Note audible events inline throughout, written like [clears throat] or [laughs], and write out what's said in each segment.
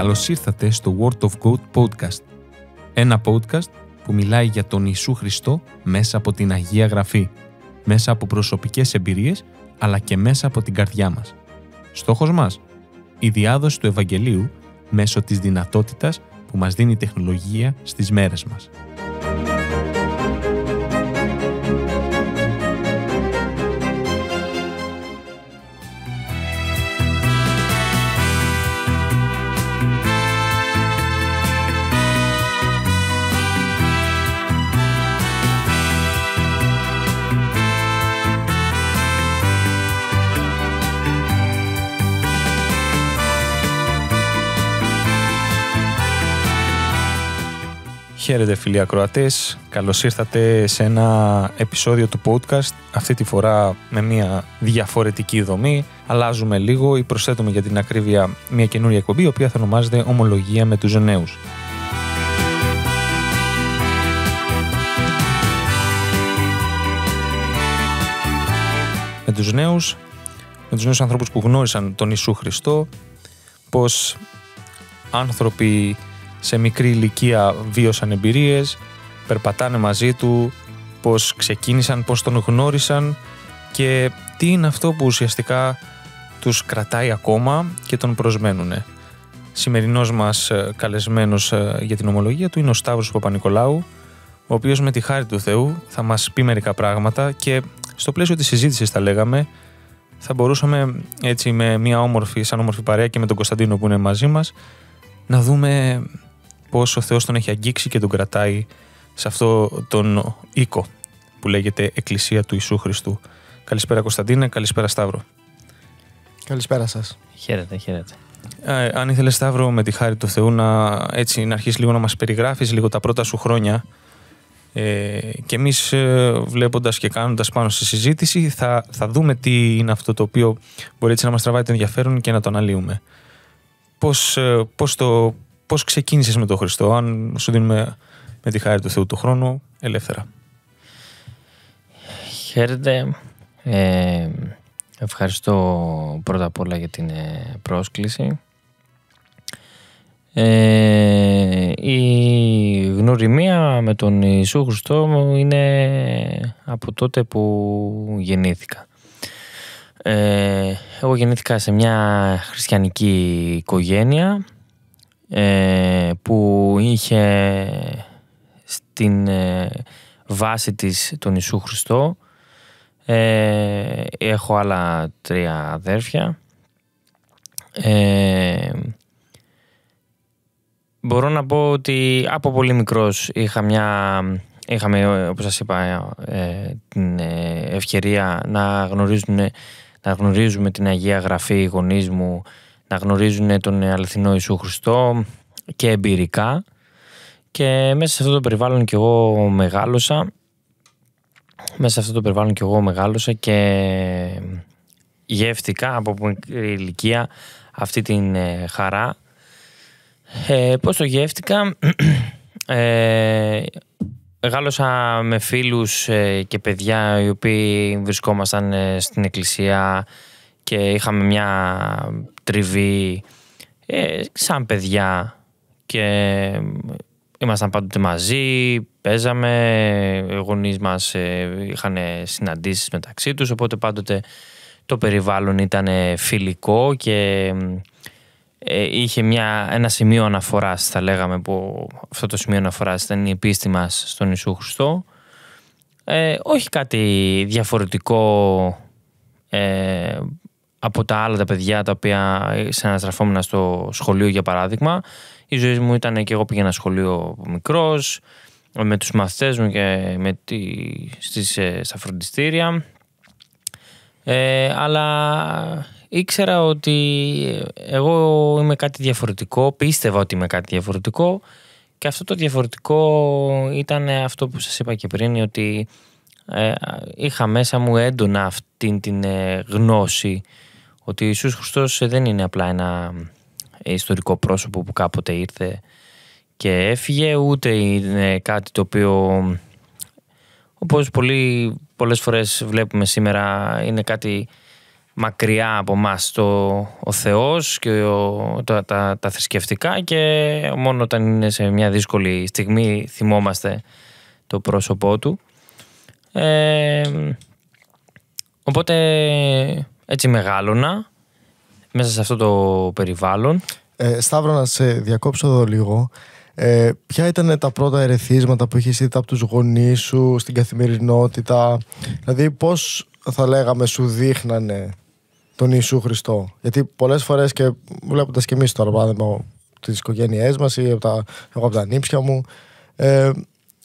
Καλώς ήρθατε στο Word of God Podcast, ένα podcast που μιλάει για τον Ιησού Χριστό μέσα από την Αγία Γραφή, μέσα από προσωπικές εμπειρίες, αλλά και μέσα από την καρδιά μας. Στόχος μας, η διάδοση του Ευαγγελίου μέσω της δυνατότητας που μας δίνει η τεχνολογία στις μέρες μας. Χαίρετε φίλοι ακροατές, καλώς ήρθατε σε ένα επεισόδιο του podcast, αυτή τη φορά με μια διαφορετική δομή. Αλλάζουμε λίγο ή προσθέτουμε για την ακρίβεια μια καινούρια εκπομπή, η οποία θα ονομάζεται «Ομολογία με τους νέους». Με τους νέους, με τους νέους ανθρώπους που γνώρισαν τον Ιησού Χριστό, πως άνθρωποι σε μικρή ηλικία βίωσαν εμπειρίες, περπατάνε μαζί του, πώς ξεκίνησαν, πώς τον γνώρισαν και τι είναι αυτό που ουσιαστικά τους κρατάει ακόμα και τον προσμένουνε. Σημερινός μας ε, καλεσμένος ε, για την ομολογία του είναι ο Σταύρος Παπα-Νικολάου, ο οποίος με τη χάρη του Θεού θα μας πει μερικά πράγματα και στο πλαίσιο της συζήτησης τα λέγαμε, θα μπορούσαμε έτσι με μια όμορφη, σαν όμορφη παρέα και με τον Κωνσταντίνο που είναι μαζί μας, να δούμε πώς ο Θεός τον έχει αγγίξει και τον κρατάει σε αυτό τον οίκο που λέγεται Εκκλησία του Ιησού Χριστού. Καλησπέρα Κωνσταντίνε, καλησπέρα Σταύρο. Καλησπέρα σας. Χαίρετε, χαίρετε. Ε, αν ήθελες Σταύρο με τη χάρη του Θεού να, έτσι, να αρχίσεις λίγο να μας περιγράφεις λίγο τα πρώτα σου χρόνια ε, και εμείς ε, βλέποντας και κάνοντας πάνω στη συζήτηση θα, θα δούμε τι είναι αυτό το οποίο μπορεί έτσι να μας τραβάει το ενδιαφέρον και να το αναλύουμε. Πώς, ε, πώς, το, πώς ξεκίνησες με τον Χριστό, αν σου δίνουμε με τη χάρη του Θεού το χρόνο, ελεύθερα. Χαίρετε. Ε, ευχαριστώ πρώτα απ' όλα για την ε, πρόσκληση. Ε, η γνωριμία με τον Ιησού Χριστό είναι από τότε που γεννήθηκα. εγώ γεννήθηκα σε μια χριστιανική οικογένεια ε, που είχε στην ε, βάση της τον Ιησού Χριστό. Ε, έχω άλλα τρία αδέρφια. μπορώ να πω ότι από πολύ μικρός είχα μια, είχαμε όπως σας είπα την ευκαιρία να γνωρίζουμε, να γνωρίζουμε την Αγία Γραφή οι γονείς μου να γνωρίζουν τον αληθινό Ιησού Χριστό και εμπειρικά και μέσα σε αυτό το περιβάλλον και εγώ μεγάλωσα μέσα σε αυτό το περιβάλλον και εγώ μεγάλωσα και γεύτηκα από μικρή ηλικία αυτή την ε, χαρά ε, πώς το γεύτηκα ε, με φίλους ε, και παιδιά οι οποίοι βρισκόμασταν ε, στην εκκλησία και είχαμε μια τριβή ε, σαν παιδιά και ήμασταν πάντοτε μαζί, παίζαμε, οι γονείς μας ε, είχαν συναντήσεις μεταξύ τους, οπότε πάντοτε το περιβάλλον ήταν φιλικό και ε, είχε μια, ένα σημείο αναφοράς θα λέγαμε που αυτό το σημείο αναφοράς ήταν η πίστη μας στον Ιησού Χριστό όχι κάτι διαφορετικό από τα άλλα τα παιδιά τα οποία αναστραφόμενα στο σχολείο για παράδειγμα. Η ζωή μου ήταν και εγώ πήγαινα σχολείο μικρός, με τους μαθητές μου και με τη, στις, ε, στα φροντιστήρια. Ε, αλλά ήξερα ότι εγώ είμαι κάτι διαφορετικό, πίστευα ότι είμαι κάτι διαφορετικό και αυτό το διαφορετικό ήταν αυτό που σας είπα και πριν ότι ε, είχα μέσα μου έντονα αυτή την ε, γνώση ότι ο Ιησούς Χριστός δεν είναι απλά ένα ε, ιστορικό πρόσωπο που κάποτε ήρθε και έφυγε ούτε είναι κάτι το οποίο όπως πολύ, πολλές φορές βλέπουμε σήμερα είναι κάτι μακριά από μας το, ο Θεός και ο, τα, τα, θρησκευτικά και μόνο όταν είναι σε μια δύσκολη στιγμή θυμόμαστε το πρόσωπό του. Ε, οπότε έτσι μεγάλωνα μέσα σε αυτό το περιβάλλον. Ε, Σταύρο, να σε διακόψω εδώ λίγο. Ε, ποια ήταν τα πρώτα ερεθίσματα που είχες δει από τους γονείς σου στην καθημερινότητα δηλαδή πώς θα λέγαμε σου δείχνανε τον Ιησού Χριστό γιατί πολλές φορές και βλέποντας και εμείς τώρα παράδειγμα τις οικογένειές μας ή από τα, εγώ από τα νύψια μου ε,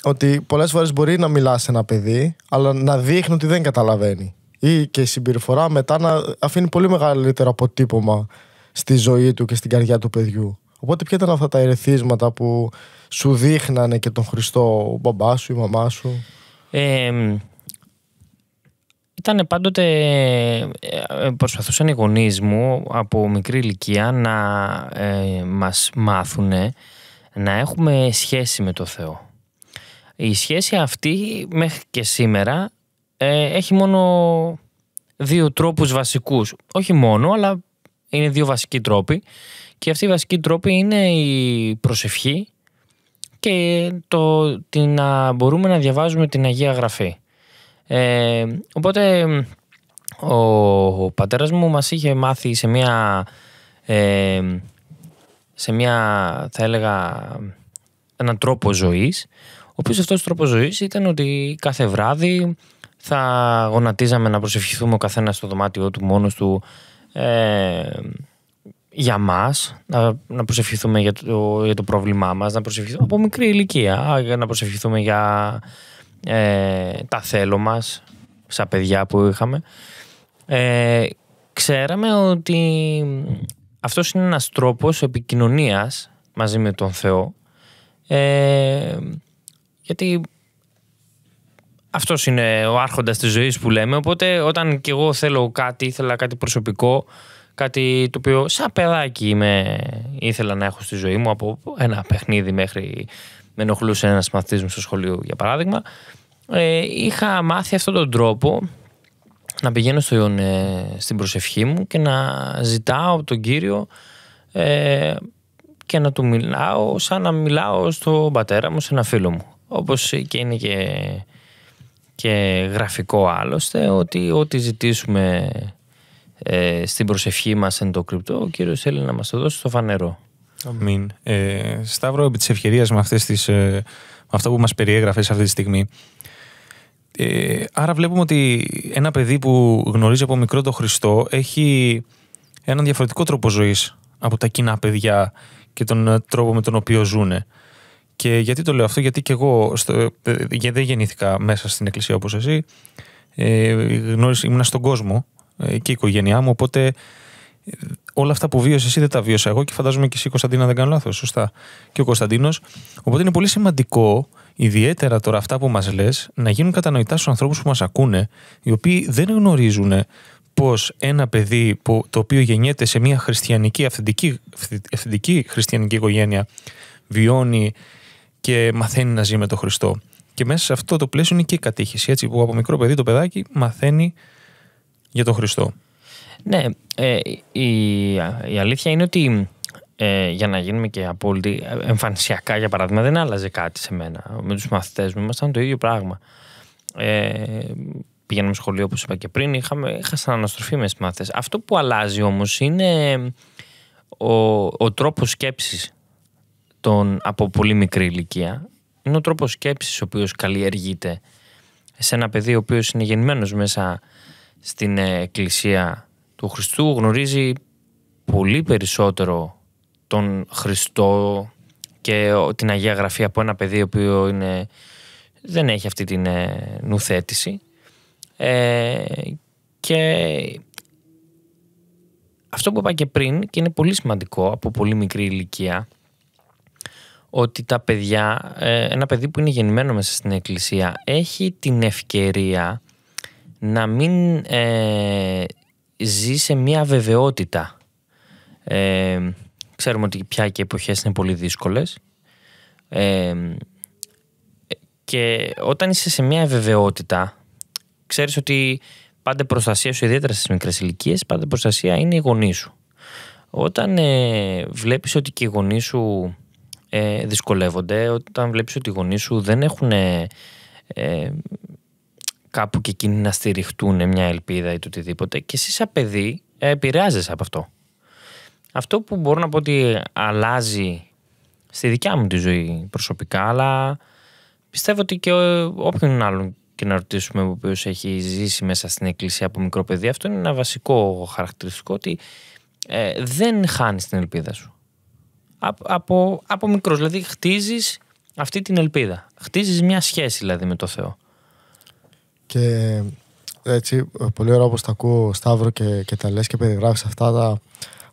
ότι πολλές φορές μπορεί να μιλάς σε ένα παιδί αλλά να δείχνει ότι δεν καταλαβαίνει ή και η συμπεριφορά μετά να αφήνει πολύ μεγαλύτερο αποτύπωμα στη ζωή του και στην καρδιά του παιδιού. Οπότε ποια ήταν αυτά τα ερεθίσματα που σου δείχνανε και τον Χριστό, ο μπαμπάς σου, η μαμά σου. Ε, ήταν πάντοτε, προσπαθούσαν οι γονείς μου από μικρή ηλικία να ε, μας μάθουν να έχουμε σχέση με το Θεό. Η σχέση αυτή μέχρι και σήμερα ε, έχει μόνο δύο τρόπους βασικούς. Όχι μόνο, αλλά είναι δύο βασικοί τρόποι. Και αυτοί οι βασικοί τρόποι είναι η προσευχή και το, την, να μπορούμε να διαβάζουμε την Αγία Γραφή. Ε, οπότε ο, ο πατέρας μου μας είχε μάθει σε μια, ε, σε μια θα έλεγα έναν τρόπο ζωής ο οποίος αυτός ο τρόπος ζωής ήταν ότι κάθε βράδυ θα γονατίζαμε να προσευχηθούμε ο καθένας στο δωμάτιό του μόνος του ε, για μας, να, προσευχηθούμε για το, για πρόβλημά μας, να προσευχηθούμε από μικρή ηλικία, να προσευχηθούμε για ε, τα θέλω μας, σαν παιδιά που είχαμε. Ε, ξέραμε ότι αυτός είναι ένας τρόπος επικοινωνίας μαζί με τον Θεό ε, γιατί αυτός είναι ο άρχοντας της ζωής που λέμε. Οπότε, όταν κι εγώ θέλω κάτι, ήθελα κάτι προσωπικό, κάτι το οποίο σαν παιδάκι είμαι, ήθελα να έχω στη ζωή μου από ένα παιχνίδι μέχρι με ενοχλούσε ένας μαθητής μου στο σχολείο, για παράδειγμα. Ε, είχα μάθει αυτόν τον τρόπο να πηγαίνω στον, στην προσευχή μου και να ζητάω τον κύριο ε, και να του μιλάω σαν να μιλάω στον πατέρα μου, σε ένα φίλο μου. Όπως και είναι και και γραφικό άλλωστε ότι ό,τι ζητήσουμε ε, στην προσευχή μας εν το κρυπτό ο Κύριος θέλει να μας το δώσει στο φανερό. Αμήν. Ε, Σταύρο, επί της ευκαιρίας με, ε, αυτό που μας περιέγραφες αυτή τη στιγμή ε, άρα βλέπουμε ότι ένα παιδί που γνωρίζει από μικρό το Χριστό έχει έναν διαφορετικό τρόπο ζωής από τα κοινά παιδιά και τον ε, τρόπο με τον οποίο ζούνε. Και γιατί το λέω αυτό, γιατί και εγώ στο, ε, ε, δεν γεννήθηκα μέσα στην εκκλησία όπως εσύ. Ε, γνώρισα, ήμουν στον κόσμο ε, και η οικογένειά μου, οπότε ε, όλα αυτά που βίωσε εσύ δεν τα βίωσα εγώ και φαντάζομαι και εσύ Κωνσταντίνα δεν κάνω λάθος, σωστά. Και ο Κωνσταντίνος. Οπότε είναι πολύ σημαντικό ιδιαίτερα τώρα αυτά που μας λες να γίνουν κατανοητά στους ανθρώπους που μας ακούνε οι οποίοι δεν γνωρίζουν πως ένα παιδί που, το οποίο γεννιέται σε μια χριστιανική, αυθεντική, αυθεντική χριστιανική οικογένεια βιώνει και μαθαίνει να ζει με τον Χριστό. Και μέσα σε αυτό το πλαίσιο είναι και η κατήχηση, έτσι, που από μικρό παιδί το παιδάκι μαθαίνει για τον Χριστό. Ναι, ε, η, η αλήθεια είναι ότι ε, για να γίνουμε και απόλυτοι, ε, εμφανισιακά για παράδειγμα, δεν άλλαζε κάτι σε μένα. Με τους μαθητές μου ήμασταν το ίδιο πράγμα. Ε, πηγαίναμε σχολείο, όπως είπα και πριν, είχαμε, είχα αναστροφή με τους μαθητές. Αυτό που αλλάζει όμως είναι ο, ο τρόπος σκέψης τον, από πολύ μικρή ηλικία είναι ο τρόπος σκέψης ο οποίος καλλιεργείται σε ένα παιδί ο οποίος είναι γεννημένος μέσα στην εκκλησία του Χριστού γνωρίζει πολύ περισσότερο τον Χριστό και την Αγία Γραφή από ένα παιδί ο οποίο είναι, δεν έχει αυτή την ε, νουθέτηση ε, και αυτό που είπα και πριν και είναι πολύ σημαντικό από πολύ μικρή ηλικία ότι τα παιδιά, ε, ένα παιδί που είναι γεννημένο μέσα στην εκκλησία έχει την ευκαιρία να μην ε, ζει σε μια βεβαιότητα. Ε, ξέρουμε ότι πια και οι εποχές είναι πολύ δύσκολες ε, και όταν είσαι σε μια βεβαιότητα ξέρεις ότι πάντα προστασία σου ιδιαίτερα στις μικρές ηλικίες, πάντα προστασία είναι η γονή σου. Όταν ε, βλέπεις ότι και οι γονείς σου ε, δυσκολεύονται όταν βλέπεις ότι οι γονείς σου δεν έχουν ε, κάπου και εκείνοι να στηριχτούν μια ελπίδα ή το οτιδήποτε και εσύ σαν παιδί ε, επηρεάζεσαι από αυτό. Αυτό που μπορώ να πω ότι αλλάζει στη δικιά μου τη ζωή προσωπικά αλλά πιστεύω ότι και όποιον άλλον και να ρωτήσουμε ο οποίος έχει ζήσει μέσα στην εκκλησία από μικρό παιδί, αυτό είναι ένα βασικό χαρακτηριστικό ότι δεν χάνεις την ελπίδα σου από, από, μικρός. Δηλαδή χτίζεις αυτή την ελπίδα. Χτίζεις μια σχέση δηλαδή με το Θεό. Και έτσι πολύ ωραία όπως τα ακούω Σταύρο και, και τα λες και περιγράφεις αυτά τα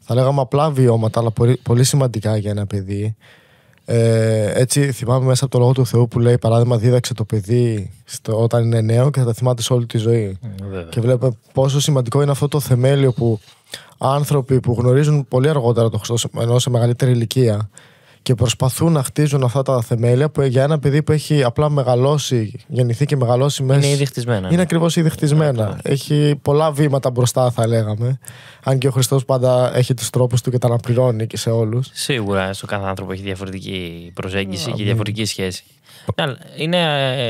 θα λέγαμε απλά βιώματα αλλά πολύ, σημαντικά για ένα παιδί. Ε, έτσι θυμάμαι μέσα από το Λόγο του Θεού που λέει παράδειγμα δίδαξε το παιδί στο, όταν είναι νέο και θα τα θυμάται σε όλη τη ζωή. και βλέπω πόσο σημαντικό είναι αυτό το θεμέλιο που άνθρωποι που γνωρίζουν πολύ αργότερα το Χριστό, ενώ σε μεγαλύτερη ηλικία, και προσπαθούν να χτίζουν αυτά τα θεμέλια που για ένα παιδί που έχει απλά μεγαλώσει, γεννηθεί και μεγαλώσει μέσα. Είναι ήδη χτισμένα. Είναι ναι. ακριβώς ήδη χτισμένα. Έχει πολλά βήματα μπροστά, θα λέγαμε. Αν και ο Χριστός πάντα έχει τους τρόπους του και τα αναπληρώνει και σε όλους. Σίγουρα, στο κάθε άνθρωπο έχει διαφορετική προσέγγιση και διαφορετική σχέση. Είναι,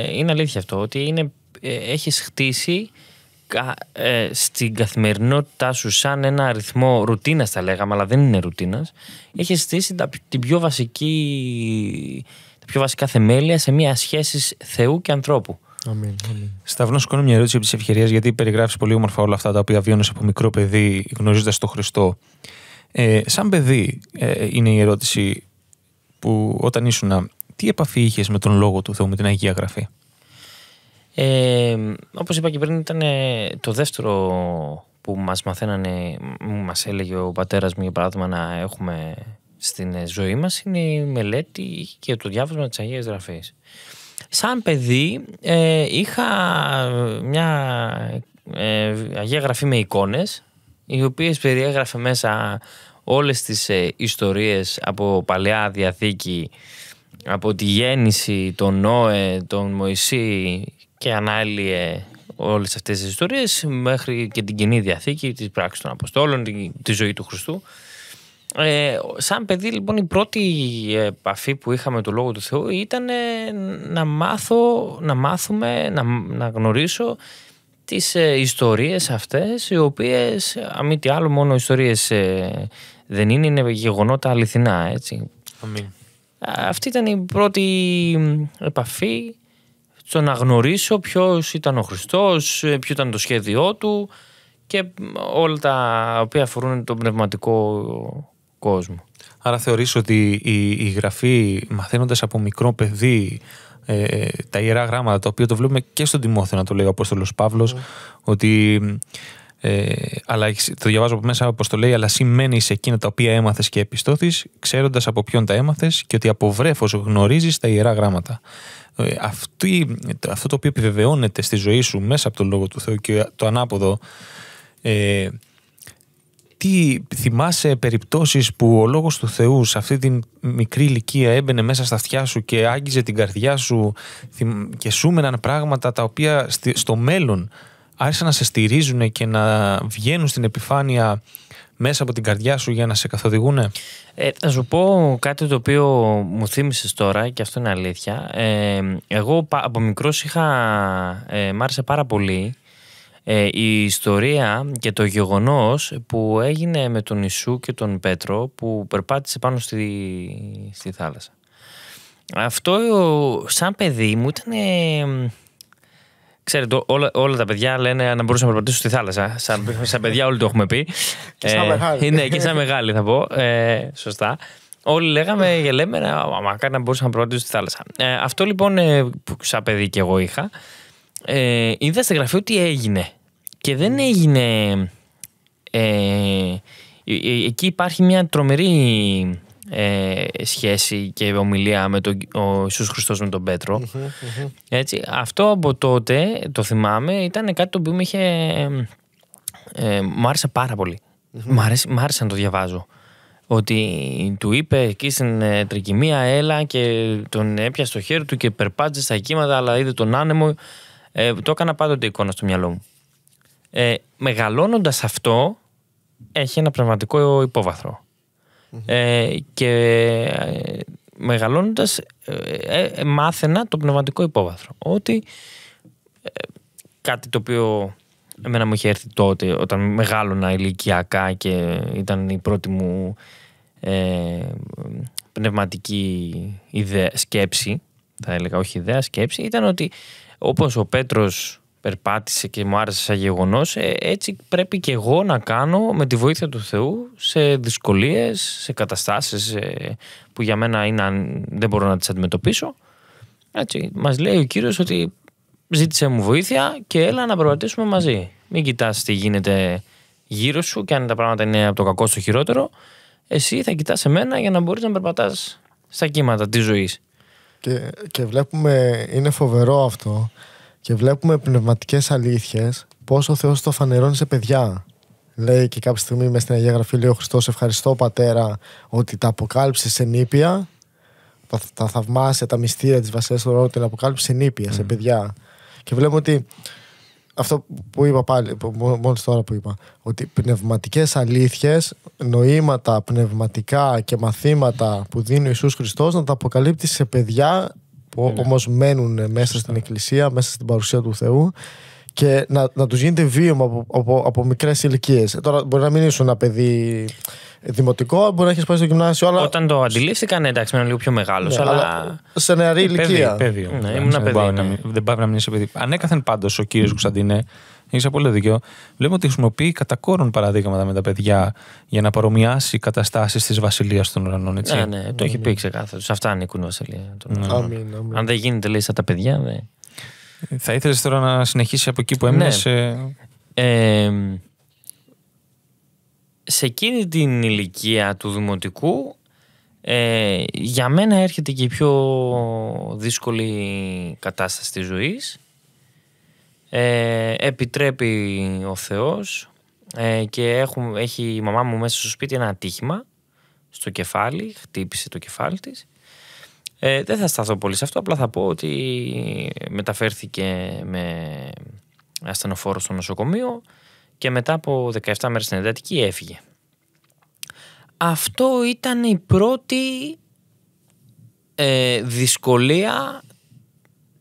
ε, είναι αλήθεια αυτό ότι ε, έχεις χτίσει ε, στην καθημερινότητά σου σαν ένα αριθμό ρουτίνας τα λέγαμε, αλλά δεν είναι ρουτίνας, έχεις στήσει τα, την πιο βασική, τα πιο βασικά θεμέλια σε μια σχέση Θεού και ανθρώπου. Αμήν, αμήν. σου κάνω μια ερώτηση επί της ευκαιρίας, γιατί περιγράφεις πολύ όμορφα όλα αυτά τα οποία βιώνεις από μικρό παιδί, γνωρίζοντας τον Χριστό. Ε, σαν παιδί, ε, είναι η ερώτηση που όταν ήσουν, τι επαφή είχες με τον λόγο του Θεού, με την Αγία Γραφή. Ε, όπως είπα και πριν ήταν το δεύτερο που μας μαθαίνανε, μας έλεγε ο πατέρας μου για παράδειγμα να έχουμε στην ε, ζωή μας είναι η μελέτη και το διάβασμα της Αγίας Γραφής. Σαν παιδί ε, είχα μια ε, Αγία Γραφή με εικόνες οι οποίες περιέγραφε μέσα όλες τις ε, ιστορίες από Παλαιά Διαθήκη από τη γέννηση, τον Νόε, τον Μωυσή και ανάλυε όλες αυτές τις ιστορίες μέχρι και την Κοινή Διαθήκη, της πράξης των Αποστόλων, τη, ζωή του Χριστού. Ε, σαν παιδί λοιπόν η πρώτη επαφή που είχαμε του το Λόγο του Θεού ήταν ε, να μάθω, να μάθουμε, να, να γνωρίσω τις ε, ιστορίες αυτές οι οποίες αμή τι άλλο μόνο ιστορίες ε, δεν είναι, είναι γεγονότα αληθινά έτσι. Αυτή ήταν η πρώτη επαφή στο να γνωρίσω ποιος ήταν ο Χριστός, ε, ποιο ήταν το σχέδιό του και όλα τα οποία αφορούν τον πνευματικό κόσμο. Άρα θεωρείς ότι η, η γραφή μαθαίνοντας από μικρό παιδί ε, ε, τα Ιερά Γράμματα, το οποίο το βλέπουμε και στον Τιμόθεο να το λέει ο Απόστολος Παύλος, ναι. ότι ε, αλλά το διαβάζω από μέσα όπως το λέει, αλλά σημαίνει σε εκείνα τα οποία έμαθες και επιστώθεις ξέροντας από ποιον τα έμαθες και ότι από βρέφος γνωρίζεις τα ιερά γράμματα. Ε, αυτή, αυτό το οποίο επιβεβαιώνεται στη ζωή σου μέσα από τον Λόγο του Θεού και το ανάποδο, ε, τι θυμάσαι περιπτώσεις που ο Λόγος του Θεού σε αυτή την μικρή ηλικία έμπαινε μέσα στα αυτιά σου και άγγιζε την καρδιά σου και σούμεναν πράγματα τα οποία στο μέλλον άρχισαν να σε στηρίζουν και να βγαίνουν στην επιφάνεια μέσα από την καρδιά σου για να σε καθοδηγούνε. Ε, θα σου πω κάτι το οποίο μου θύμισες τώρα και αυτό είναι αλήθεια. Ε, εγώ από μικρός είχα. Ε, μ' άρεσε πάρα πολύ ε, η ιστορία και το γεγονός που έγινε με τον Ισού και τον Πέτρο που περπάτησε πάνω στη, στη θάλασσα. Αυτό σαν παιδί μου ήταν Ξέρετε, όλα, όλα τα παιδιά λένε να μπορούσαν να περπατήσουν στη θάλασσα. Σαν, σαν παιδιά, όλοι το έχουμε πει. και σαν ε, μεγάλοι. ναι, και σαν μεγάλη θα πω. Ε, σωστά. Όλοι λέγαμε ναι. και λέμε να, μακάρι να μπορούσαν να περπατήσουν στη θάλασσα. Ε, αυτό λοιπόν ε, που σαν παιδί και εγώ είχα, ε, είδα στη γραφή ότι έγινε. Και δεν ναι. έγινε. Ε, ε, εκεί υπάρχει μια τρομερή ε, σχέση και ομιλία με τον ο Ιησούς Χριστός με τον πετρο ετσι αυτό από τότε, το θυμάμαι, ήταν κάτι το οποίο μου είχε... Ε, μου άρεσε πάρα πολύ. άρεσε, να το διαβάζω. Ότι του είπε εκεί στην ε, τρικυμία έλα και τον έπιασε στο χέρι του και περπάτησε στα κύματα αλλά είδε τον άνεμο. Ε, το έκανα πάντοτε εικόνα στο μυαλό μου. Ε, μεγαλώνοντας αυτό έχει ένα πνευματικό υπόβαθρο. Ε, και ε, μεγαλώνοντας ε, ε, μάθαινα το πνευματικό υπόβαθρο. Ότι κάτι το οποίο εμένα μου είχε έρθει τότε όταν μεγάλωνα ηλικιακά και ήταν η πρώτη μου πνευματική ιδέα, σκέψη θα έλεγα όχι ιδέα, σκέψη ήταν ότι όπως ο Πέτρος περπάτησε και μου άρεσε σαν γεγονός. Ε, έτσι πρέπει και εγώ να κάνω με τη βοήθεια του Θεού σε δυσκολίες, σε καταστάσεις ε, που για μένα είναι, δεν μπορώ να τις αντιμετωπίσω. Έτσι, μας λέει ο κύριος ότι ζήτησε μου βοήθεια και έλα να προπατήσουμε μαζί. Μην κοιτάς τι γίνεται γύρω σου και αν τα πράγματα είναι από το κακό στο χειρότερο. Εσύ θα κοιτάς εμένα για να μπορείς να περπατάς στα κύματα της ζωής. και βλέπουμε, είναι φοβερό αυτό, και βλέπουμε πνευματικές αλήθειες πώς ο Θεός το φανερώνει σε παιδιά. Λέει και κάποια στιγμή με στην Αγία Γραφή, λέει ο Χριστός, ευχαριστώ Πατέρα ότι τα αποκάλυψες σε νήπια. Τα, τα θαυμάσια, τα μυστήρια της Βασιλεία του Ρώου, την αποκάλυψες σε νήπια, σε παιδιά. Και βλέπουμε ότι αυτό που είπα πάλι, μόλις τώρα που είπα, ότι πνευματικές αλήθειες, νοήματα πνευματικά και μαθήματα που δίνει ο Ιησούς Χριστός να τα αποκαλύπτει σε παιδιά που ναι, ναι. όμως μένουν μέσα στην Εκκλησία, μέσα στην παρουσία του Θεού και να, να τους γίνεται βίωμα από, από, από μικρές ηλικίες. Ε, τώρα μπορεί να μην είσαι ένα παιδί δημοτικό, μπορεί να έχεις πάει στο γυμνάσιο. Αλλά... Όταν το αντιλήφθηκαν, εντάξει, ήμουν λίγο πιο μεγάλος. Ναι, αλλά... Σε νεαρή ε, ηλικία. παιδί, παιδί. Δεν πάει να μην είσαι παιδί. Ανέκαθεν πάντως ο κύριος Κωνσταντίνε Είσαι πολύ δίκιο. Βλέπουμε ότι χρησιμοποιεί κατά κόρον παραδείγματα με τα παιδιά για να παρομοιάσει καταστάσεις της βασιλείας των ουρανών. Έτσι. Ναι, ναι, το ναι, έχει ναι. πει ξεκάθαρα. αυτά ανήκουν η βασιλεία. Ναι. Αν δεν γίνεται, λέει, σαν τα παιδιά. Ναι. Θα ήθελες τώρα να συνεχίσεις από εκεί που έμεινες. Ε? σε εκείνη την ηλικία του δημοτικού ε, για μένα έρχεται και η πιο δύσκολη κατάσταση της ζωής ε, επιτρέπει ο Θεός ε, και έχουν έχει η μαμά μου μέσα στο σπίτι ένα ατύχημα στο κεφάλι, χτύπησε το κεφάλι της. Ε, δεν θα σταθώ πολύ σε αυτό, απλά θα πω ότι μεταφέρθηκε με ασθενοφόρο στο νοσοκομείο και μετά από 17 μέρες στην εντατική έφυγε. Αυτό ήταν η πρώτη ε, δυσκολία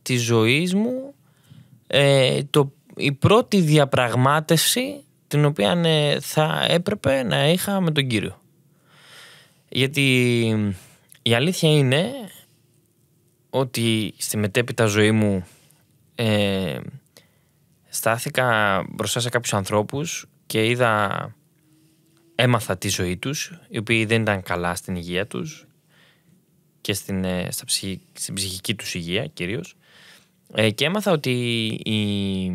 της ζωής μου ε, το, η πρώτη διαπραγμάτευση την οποία ναι, θα έπρεπε να είχα με τον κύριο. Γιατί η αλήθεια είναι ότι στη μετέπειτα ζωή μου ε, στάθηκα μπροστά σε κάποιους ανθρώπους και είδα, έμαθα τη ζωή τους, οι οποίοι δεν ήταν καλά στην υγεία τους και στην, ε, στα ψυχική, στην ψυχική τους υγεία κυρίως ε, και έμαθα ότι η...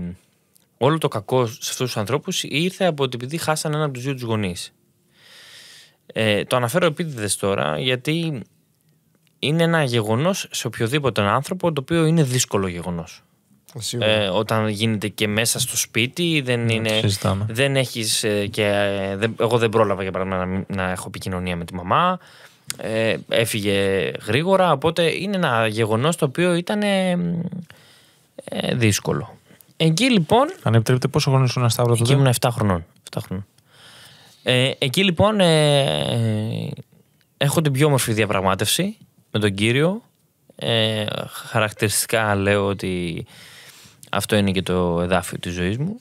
όλο το κακό σε αυτούς τους ανθρώπους ήρθε από ότι επειδή χάσανε ένα από τους δύο τους γονείς. Ε, το αναφέρω επίτηδες τώρα γιατί είναι ένα γεγονός σε οποιοδήποτε άνθρωπο το οποίο είναι δύσκολο γεγονός. Ε, όταν γίνεται και μέσα στο σπίτι δεν ναι, είναι δεν έχεις ε, και ε, εγώ δεν πρόλαβα για παράδειγμα να, να έχω επικοινωνία με τη μαμά έφυγε γρήγορα οπότε είναι ένα γεγονός το οποίο ήταν ε, δύσκολο. Εκεί λοιπόν. Αν επιτρέπετε, πόσο χρόνο ήσουν Σταύρο τότε. Ήμουν 7 χρονών. 7 χρονών. Ε, εκεί λοιπόν ε, ε, έχω την πιο όμορφη διαπραγμάτευση με τον κύριο. Ε, χαρακτηριστικά λέω ότι αυτό είναι και το εδάφιο της ζωής μου.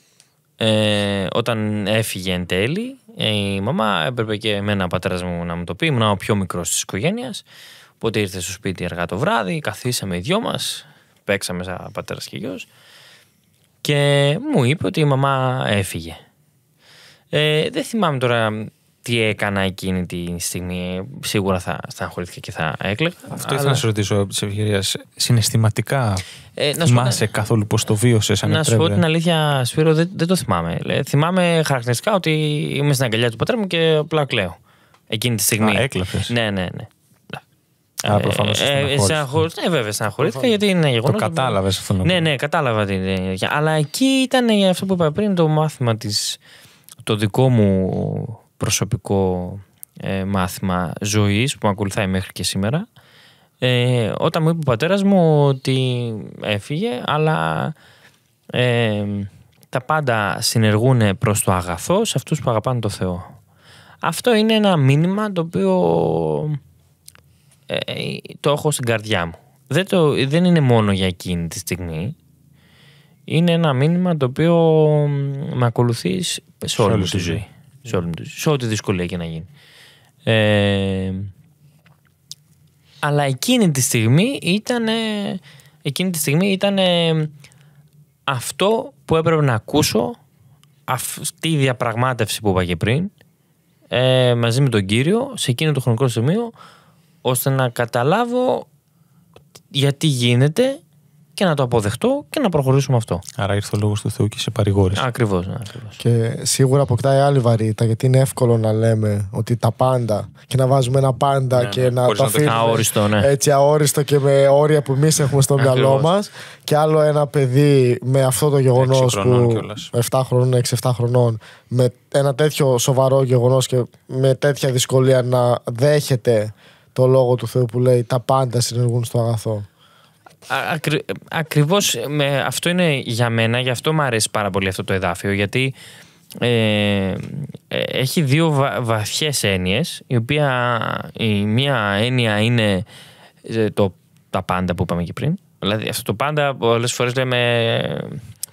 όταν έφυγε εν τέλει, η μαμά έπρεπε και εμένα ο πατέρας μου να μου το πει. Ήμουν ο πιο μικρός της οικογένειας. Οπότε ήρθε στο σπίτι αργά το βράδυ, καθίσαμε οι δυο μας, παίξαμε σαν πατέρας και γιος και μου είπε ότι η μαμά έφυγε. Ε, δεν θυμάμαι τώρα τι έκανα εκείνη τη στιγμή. Σίγουρα θα στεναχωρήθηκε και θα έκλαιγα. Αυτό αλλά... ήθελα να σε ρωτήσω από τη ευκαιρία. Συναισθηματικά ε, να θυμάσαι καθόλου πώ το βίωσες, αν Να σου πω την αλήθεια, Σπύρο, δεν, το θυμάμαι. Λε, θυμάμαι χαρακτηριστικά ότι είμαι στην αγκαλιά του πατέρα μου και απλά κλαίω. Εκείνη τη στιγμή. Α, έκλαφες. Ναι, ναι, ναι. Α, ε, προφανώς. Ε, ε, βέβαια, στεναχωρήθηκα γιατί είναι γεγονός. Το ναι. κατάλαβες αυτό. Ναι, ναι, κατάλαβα την ιδέα. Αλλά εκεί ήταν αυτό που είπα πριν το μάθημα της. Το δικό μου προσωπικό ε, μάθημα ζωής που με ακολουθάει μέχρι και σήμερα. Ε, όταν μου είπε ο πατέρας μου ότι έφυγε, αλλά ε, τα πάντα συνεργούν προς το αγαθό σε αυτούς που αγαπάνε το Θεό. Αυτό είναι ένα μήνυμα το οποίο ε, το έχω στην καρδιά μου. Δεν, το, δεν είναι μόνο για εκείνη τη στιγμή. Είναι ένα μήνυμα το οποίο με ακολουθείς σε όλη μου τη ζωή. Σε, όλη ό,τι δυσκολία και να γίνει. Ε, αλλά εκείνη τη στιγμή ήταν εκείνη τη στιγμή ήταν αυτό που έπρεπε να ακούσω αυτή η διαπραγμάτευση που είπα και πριν ε, μαζί με τον κύριο σε εκείνο το χρονικό σημείο ώστε να καταλάβω γιατί γίνεται και να το αποδεχτώ και να προχωρήσουμε αυτό. Άρα ήρθε ο λόγος του Θεού και σε παρηγόρησε. Ακριβώς. Ναι, και σίγουρα αποκτάει άλλη βαρύτητα γιατί είναι εύκολο να λέμε ότι τα πάντα και να βάζουμε ένα πάντα ναι, ναι και ναι, να το αφήνουμε αόριστο, ναι. έτσι αόριστο και με όρια που εμείς έχουμε στο μυαλό μας. Και άλλο ένα παιδί με αυτό το γεγονός που. 7 χρονών, 6-7 χρονών, με ένα τέτοιο σοβαρό γεγονός και με τέτοια δυσκολία να δέχεται το λόγο του Θεού που λέει τα πάντα συνεργούν στο αγαθό. Ακρι, ακριβώς αυτό είναι για μένα, γι' αυτό μου αρέσει πάρα πολύ αυτό το εδάφιο, γιατί ε, ε, έχει δύο βα, βαθιές έννοιες, η οποία η μία έννοια είναι ε, το, τα πάντα που είπαμε και πριν, δηλαδή αυτό το πάντα πολλές φορές λέμε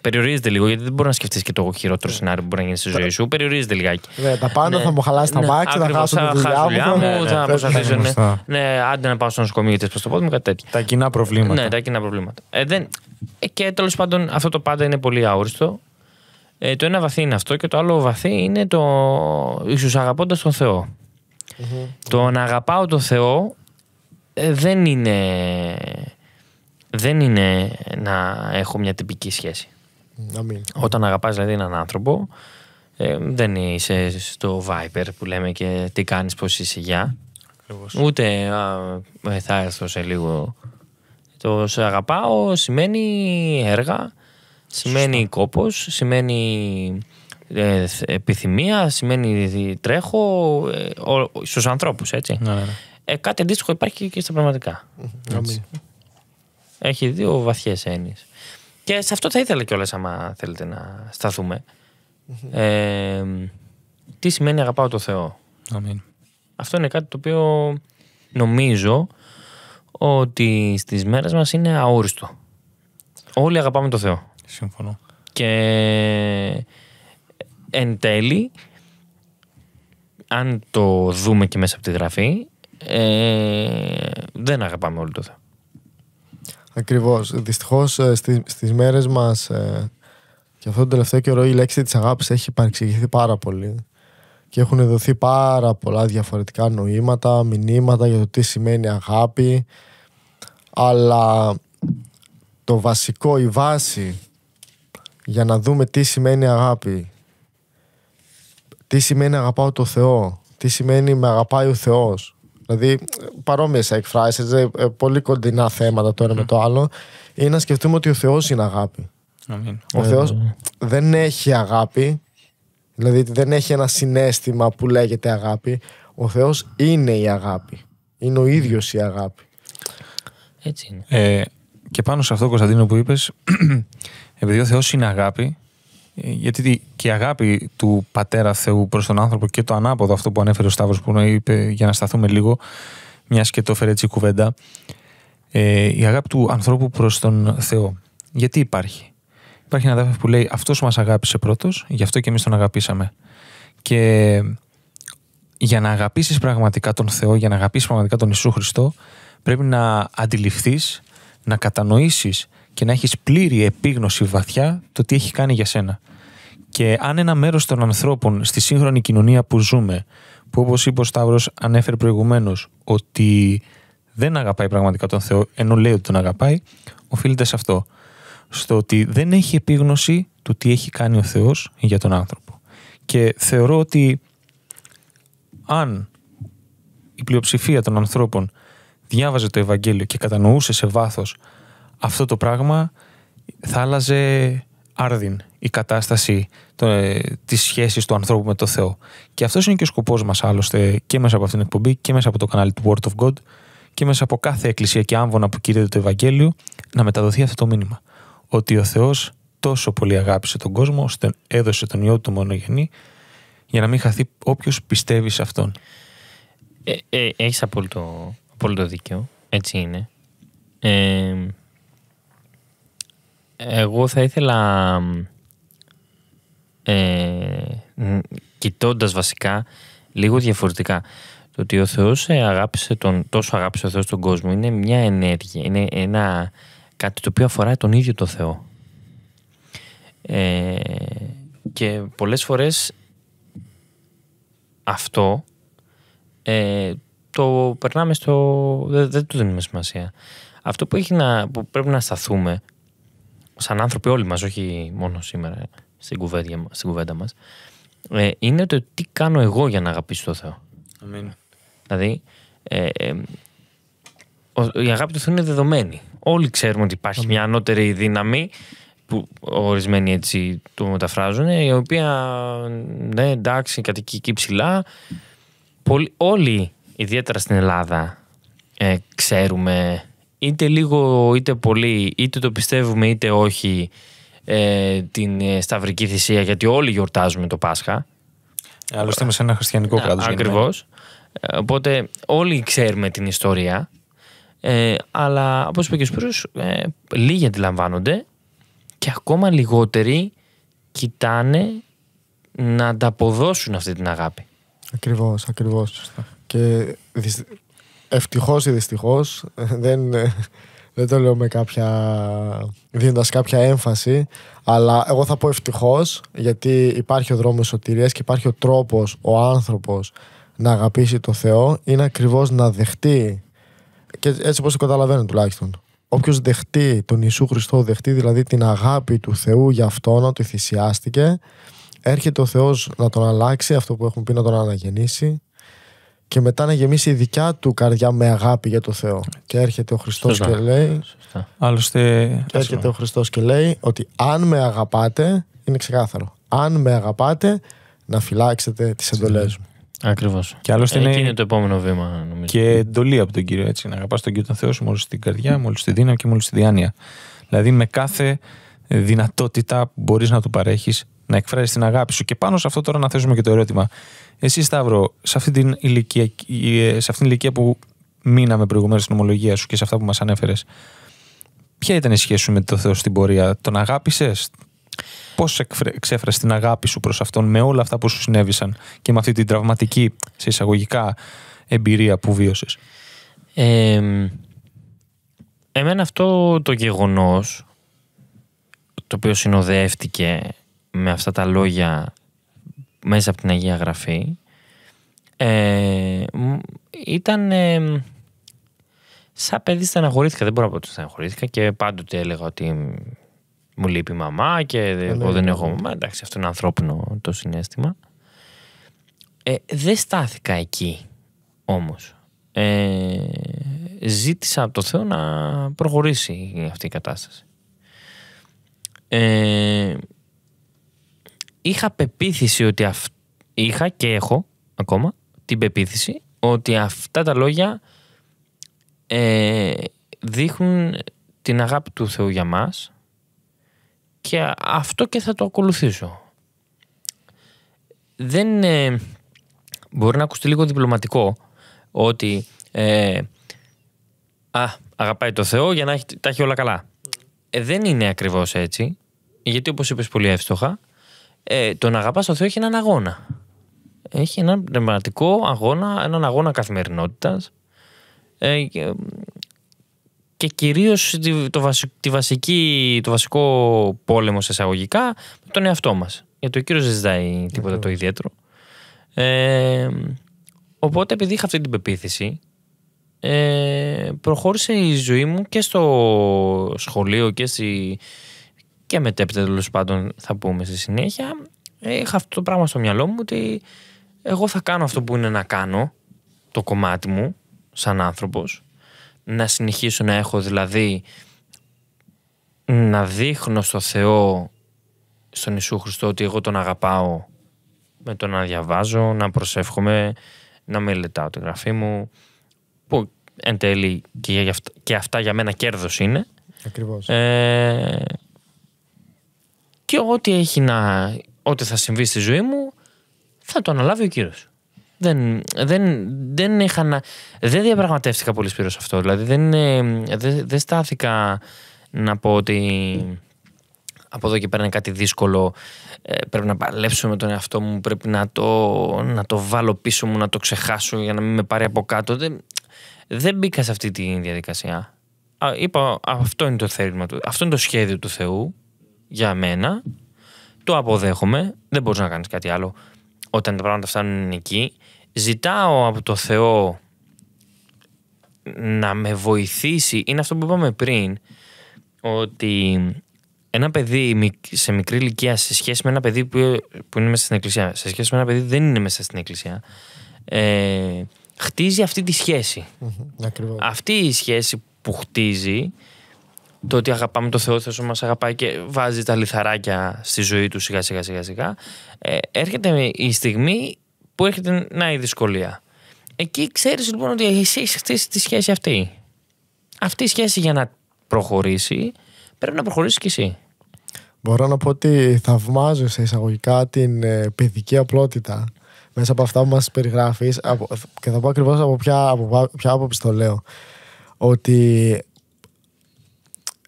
Περιορίζεται λίγο, γιατί δεν μπορεί να σκεφτείς και το χειρότερο ε. σενάριο που μπορεί να γίνει στη ζωή σου. Περιορίζεται λιγάκι. Ναι, τα πάντα ναι. θα μου χαλάσει τα μάξι, ναι, θα χάσω τη δουλειά μου. Ναι, θα προσπαθήσω. Ναι, άντε να πάω στο νοσοκομείο γιατί σπάσω το πόδι μου, κάτι τέτοιο. Τα κοινά προβλήματα. Ναι, τα κοινά προβλήματα. Ε, ε, και τέλος πάντων αυτό το πάντα είναι πολύ άοριστο. Ε, το ένα βαθύ είναι αυτό και το άλλο βαθύ είναι το ίσως αγαπώντας τον Θεό. Mm-hmm. Το να αγαπάω τον Θεό ε, δεν είναι δεν είναι να έχω μια τυπική σχέση. Όταν αγαπάς δηλαδή έναν άνθρωπο, ε, δεν είσαι στο Viper που λέμε και τι κάνεις, πώς είσαι, για Ούτε ε, θα έρθω σε λίγο. Το σε αγαπάω σημαίνει έργα, σημαίνει κόπο, κόπος, σημαίνει ε, επιθυμία, σημαίνει τρέχω ε, στους ανθρώπους, έτσι. Ναι, ναι. ναι. κάτι αντίστοιχο υπάρχει και στα πραγματικά. Έχει δύο βαθιές έννοιες. Και σε αυτό θα ήθελα κιόλας, άμα θέλετε να σταθουμε Ε, τι σημαίνει αγαπάω το Θεό. Αυτό είναι κάτι το οποίο νομίζω ότι στις μέρες μας είναι αόριστο. Όλοι αγαπάμε το Θεό. Συμφωνώ. Και εν τέλει, αν το δούμε και μέσα από τη γραφή, ε, δεν αγαπάμε όλοι το Θεό. Ακριβώς. Δυστυχώς ε, στι στις μέρες μας ε, και αυτόν τον τελευταίο καιρό η λέξη της αγάπης έχει παρεξηγηθεί πάρα πολύ και έχουν δοθεί πάρα πολλά διαφορετικά νοήματα, μηνύματα για το τι σημαίνει αγάπη. Αλλά το βασικό, η βάση για να δούμε τι σημαίνει αγάπη, τι σημαίνει αγαπάω το Θεό, τι σημαίνει με αγαπάει ο Θεός, Δηλαδή, παρόμοιες εκφράσεις, δηλαδή, ε, πολύ κοντινά θέματα το ένα με το άλλο, είναι να σκεφτούμε ότι ο Θεός είναι αγάπη. Ο ε, Θεός ναι. δεν έχει αγάπη, δηλαδή δεν έχει ένα συνέστημα που λέγεται αγάπη. Ο Θεός είναι η αγάπη. Είναι ο ίδιος η αγάπη. Έτσι είναι. Ε, και πάνω σε αυτό, Κωνσταντίνο, που είπες, [clears throat] επειδή ο Θεός είναι αγάπη, ε, γιατί και η αγάπη του πατέρα Θεού προς τον άνθρωπο και το ανάποδο αυτό που ανέφερε ο Σταύρος, που είπε για να σταθούμε λίγο, μιας και το έφερε έτσι η κουβέντα. Ε, η αγάπη του ανθρώπου προς τον Θεό. Γιατί υπάρχει. Υπάρχει ένα δάφιο που λέει Αυτός μας αγάπησε πρώτος, γι' αυτό και εμείς τον αγαπήσαμε. Και για να αγαπήσεις πραγματικά τον Θεό, για να αγαπήσεις πραγματικά τον Ιησού Χριστό, πρέπει να αντιληφθείς, να κατανοήσεις και να έχεις πλήρη επίγνωση βαθιά το τι έχει κάνει για σένα. Και αν ένα μέρος των ανθρώπων στη σύγχρονη κοινωνία που ζούμε, που όπως είπε ο Σταύρος ανέφερε προηγουμένως, ότι δεν αγαπάει πραγματικά τον Θεό, ενώ λέει ότι τον αγαπάει, οφείλεται σε αυτό. Στο ότι δεν έχει επίγνωση του τι έχει κάνει ο Θεός για τον άνθρωπο. Και θεωρώ ότι αν η πλειοψηφία των ανθρώπων διάβαζε το Ευαγγέλιο και κατανοούσε σε βάθος αυτό το πράγμα θα άλλαζε άρδιν η κατάσταση ε, τη σχέση του ανθρώπου με το Θεό. Και αυτός είναι και ο σκοπός μας άλλωστε, και μέσα από αυτήν την εκπομπή και μέσα από το κανάλι του Word of God και μέσα από κάθε εκκλησία και άμβονα που κηρύττεται το Ευαγγέλιο, να μεταδοθεί αυτό το μήνυμα. Ότι ο Θεός τόσο πολύ αγάπησε τον κόσμο, ώστε έδωσε τον Υιό του μονογενή, για να μην χαθεί όποιος πιστεύει σε αυτόν. Ε, ε Έχεις απόλυτο, απόλυτο δίκιο. Έτσι είναι. Ε, εγώ θα ήθελα, ε, κοιτώντας βασικά, λίγο διαφορετικά. Το ότι ο Θεός αγάπησε τον, τόσο αγάπησε ο Θεός τον κόσμο είναι μια ενέργεια, είναι ένα, κάτι το οποίο αφορά τον ίδιο το Θεό. Ε, και πολλές φορές αυτό ε, το περνάμε στο... δεν, δεν του δίνουμε σημασία. Αυτό που, έχει να, που πρέπει να σταθούμε σαν άνθρωποι όλοι μας, όχι μόνο σήμερα στην, κουβέντα, στην μας, ε, είναι το τι κάνω εγώ για να αγαπήσω τον Θεό. Αμήν. Δηλαδή, ε, ε η αγάπη του Θεού είναι δεδομένη. Όλοι ξέρουμε ότι υπάρχει μια ανώτερη δύναμη που ορισμένοι έτσι το μεταφράζουν, η οποία, ναι, εντάξει, κατοικεί εκεί ψηλά. Πολύ, όλοι, ιδιαίτερα στην Ελλάδα, ε, ξέρουμε είτε λίγο είτε πολύ, είτε το πιστεύουμε είτε όχι, ε, την ε, σταυρική θυσία, γιατί όλοι γιορτάζουμε το Πάσχα. Άλλωστε, είμαστε ένα χριστιανικό ε, κράτος. Ακριβώ. Οπότε, όλοι ξέρουμε την ιστορία. Ε, αλλά, όπως είπε και Σπύρος, ε, λίγοι αντιλαμβάνονται και ακόμα λιγότεροι κοιτάνε να ανταποδώσουν αυτή την αγάπη. Ακριβώς, ακριβώς. Και Ευτυχώς ή δυστυχώς. Δεν, δεν το λέω με κάποια. δίνοντας κάποια έμφαση. Αλλά εγώ θα πω ευτυχώς, γιατί υπάρχει ο δρόμος σωτηρίας και υπάρχει ο τρόπος ο άνθρωπος να αγαπήσει το Θεό είναι ακριβώς να δεχτεί. Και έτσι όπως το καταλαβαίνω τουλάχιστον. Όποιος δεχτεί τον Ιησού Χριστό, δεχτεί δηλαδή την αγάπη του Θεού για αυτόν, ότι θυσιάστηκε, έρχεται ο Θεός να τον αλλάξει, αυτό που έχουμε πει να τον αναγεννήσει, και μετά να γεμίσει η δικιά του καρδιά με αγάπη για τον Θεό. Και έρχεται ο Χριστός και λέει. Σωστά. Άλλωστε. Και έρχεται ο Χριστός και λέει ότι αν με αγαπάτε, είναι ξεκάθαρο. Αν με αγαπάτε, να φυλάξετε τις εντολέ μου. Ακριβώς. Και άλλωστε ε, είναι... είναι το επόμενο βήμα, νομίζω. Και εντολή από τον κύριο έτσι. Να αγαπάς τον κύριο τον Θεό σου μόλις στην καρδιά, μόλις στη δύναμη και μόλις στη διάνοια. Δηλαδή με κάθε δυνατότητα που μπορείς να του παρέχεις, να εκφράζει την αγάπη σου. Και πάνω σε αυτό τώρα να θέσουμε και το ερώτημα. Εσύ, Σταύρο, σε αυτή την ηλικία, ε, σε αυτήν την ηλικία που μείναμε προηγουμένως στην ομολογία σου και σε αυτά που μας ανέφερες, ποια ήταν η σχέση σου με το Θεό στην πορεία, Τον αγάπησες, Πώς εξέφρασε την αγάπη σου προς αυτόν με όλα αυτά που σου συνέβησαν και με αυτή την τραυματική σε εισαγωγικά εμπειρία που βίωσες. Ε, εμένα αυτό το γεγονός το οποίο συνοδεύτηκε με αυτά τα λόγια μέσα από την Αγία Γραφή ε, ήταν ε, σαν παιδί στεναχωρήθηκα δεν μπορώ να πω ότι στεναχωρήθηκα και πάντοτε έλεγα ότι μου λείπει η μαμά και ναι, εγώ ναι, δεν ναι, έχω μαμά εντάξει αυτό είναι ανθρώπινο το συνέστημα ε, δεν στάθηκα εκεί όμως ε, ζήτησα από το Θεό να προχωρήσει αυτή η κατάσταση ε, είχα πεποίθηση ότι είχα και έχω ακόμα την πεποίθηση ότι αυτά τα λόγια ε, δείχνουν την αγάπη του Θεού για μας και αυτό και θα το ακολουθήσω. Δεν ε, μπορεί να ακουστεί λίγο διπλωματικό ότι ε, α, αγαπάει το Θεό για να τα έχει όλα καλά. Ε, δεν είναι ακριβώς έτσι, γιατί όπως είπες πολύ εύστοχα, ε, το να αγαπά τον Θεός έχει έναν αγώνα. Έχει έναν πνευματικό αγώνα, έναν αγώνα καθημερινότητας. Ε, και, ε, και κυρίως τη, το, βασική, βασικό πόλεμο σε εισαγωγικά με τον εαυτό μας. Γιατί ο κύριος δεν ζητάει τίποτα το ιδιαίτερο. Ε, οπότε επειδή είχα αυτή την πεποίθηση προχώρησε η ζωή μου και στο σχολείο και στη, και μετέπειτα τέλος πάντων θα πούμε στη συνέχεια, είχα αυτό το πράγμα στο μυαλό μου ότι εγώ θα κάνω αυτό που είναι να κάνω, το κομμάτι μου, σαν άνθρωπος, να συνεχίσω να έχω δηλαδή να δείχνω στο Θεό, στον Ιησού Χριστό, ότι εγώ τον αγαπάω με το να διαβάζω, να προσεύχομαι, να μελετάω τη γραφή μου, που εν τέλει και, αυτά, για μένα κέρδος είναι. Ακριβώς. Ε, και ό,τι έχει να. Ό,τι θα συμβεί στη ζωή μου θα το αναλάβει ο κύριος. Δεν, δεν, δεν, είχα να, δεν διαπραγματεύτηκα πολύ σπίρος αυτό. Δηλαδή ε, δεν, δεν, στάθηκα να πω ότι από εδώ και πέρα είναι κάτι δύσκολο. Ε, πρέπει να παλέψω με τον εαυτό μου. Πρέπει να το, να το βάλω πίσω μου, να το ξεχάσω για να μην με πάρει από κάτω. Δεν, μπήκα σε αυτή τη διαδικασία. είπα αυτό είναι το θέλημα του. Αυτό είναι το σχέδιο του Θεού για μένα. Το αποδέχομαι. Δεν μπορείς να κάνεις κάτι άλλο όταν τα πράγματα φτάνουν εκεί. Ζητάω από το Θεό να με βοηθήσει. Είναι αυτό που είπαμε πριν. Ότι ένα παιδί σε μικρή ηλικία σε σχέση με ένα παιδί που είναι μέσα στην εκκλησία, σε σχέση με ένα παιδί που δεν είναι μέσα στην εκκλησία, ε, χτίζει αυτή τη σχεση αυτή η σχέση που χτίζει το ότι αγαπάμε το Θεό, Θεός μας αγαπάει και βάζει τα λιθαράκια στη ζωή του σιγά σιγά σιγά σιγά, ε, έρχεται η στιγμή που έρχεται να η δυσκολία. Εκεί ξέρεις λοιπόν ότι εσύ έχεις χτίσει τη σχέση αυτή. Αυτή η σχέση για να προχωρήσει πρέπει να προχωρήσεις κι εσύ. Μπορώ να πω ότι θαυμάζω σε εισαγωγικά την ε, παιδική απλότητα μέσα από αυτά που μας περιγράφεις και θα πω ακριβώς από από ποια άποψη το λέω. Ότι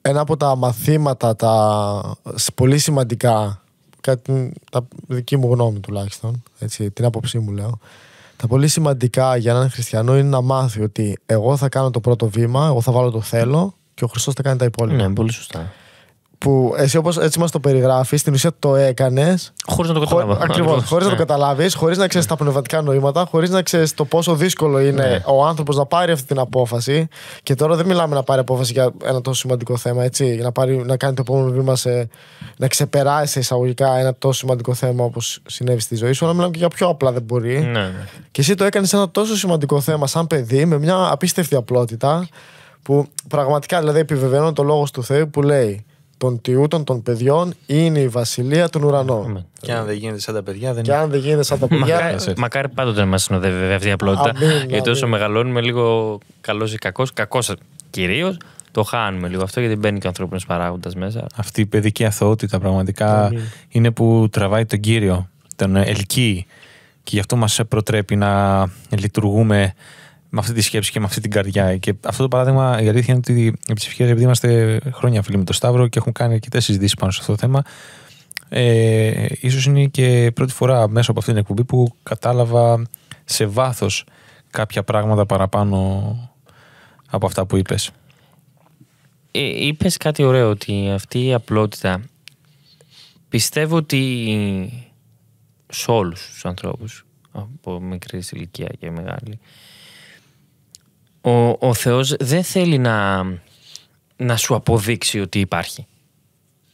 ένα από τα μαθήματα τα πολύ σημαντικά, κάτι, τα δική μου γνώμη τουλάχιστον, έτσι, την άποψή μου λέω, τα πολύ σημαντικά για έναν χριστιανό είναι να μάθει ότι εγώ θα κάνω το πρώτο βήμα, εγώ θα βάλω το θέλω και ο Χριστός θα κάνει τα υπόλοιπα. Ναι, πολύ σωστά που εσύ όπως έτσι μας το περιγράφεις, στην ουσία το έκανες... Χωρίς να το καταλάβει. Ακριβώ. Χωρίς να το ναι. καταλάβεις, χωρίς να ξέρεις ναι. τα πνευματικά νοήματα, χωρίς να ξέρεις το πόσο δύσκολο είναι ναι. ο άνθρωπος να πάρει αυτή την απόφαση. Και τώρα δεν μιλάμε να πάρει απόφαση για ένα τόσο σημαντικό θέμα, έτσι. Για να, πάρει, να κάνει το επόμενο βήμα σε, να ξεπεράσει εισαγωγικά ένα τόσο σημαντικό θέμα όπως συνέβη στη ζωή σου. Αλλά μιλάμε και για πιο απλά δεν μπορεί. Και εσύ το έκανες ένα τόσο σημαντικό θέμα σαν παιδί με μια απίστευτη απλότητα που πραγματικά δηλαδή επιβεβαιώνω το λόγο του Θεού που λέει των των παιδιών είναι η βασιλεία των ουρανών. Ναι. Και αν δεν γίνεται σαν τα παιδιά, δεν Και αν δεν γίνεται σαν τα παιδιά. μακάρι, πάντοτε να μας συνοδεύει αυτή η απλότητα. γιατί όσο μεγαλώνουμε, λίγο καλός ή κακός, κακός κυρίως, το χάνουμε λίγο αυτό γιατί μπαίνει και ο ανθρώπινος παράγοντας μέσα. Αυτή η παιδική αθωότητα πραγματικά είναι που τραβάει τον κύριο, τον ελκύει. Και γι' αυτό μας προτρέπει να λειτουργούμε με αυτή τη σκέψη και με αυτή την καρδιά. Και αυτό το παράδειγμα, η αλήθεια είναι ότι τη επειδή είμαστε χρόνια φίλοι με τον Σταύρο και έχουν κάνει αρκετές συζητήσεις πάνω σε αυτό το θέμα, ε, ίσως είναι και πρώτη φορά μέσα από αυτή την εκπομπή που κατάλαβα σε βάθος κάποια πράγματα παραπάνω από αυτά που είπες. Ε, είπες κάτι ωραίο ότι αυτή η απλότητα πιστεύω ότι σε όλους τους ανθρώπους, από μικρής ηλικία και μεγάλη ο, ο Θεός δεν θέλει να, να σου αποδείξει ότι υπάρχει.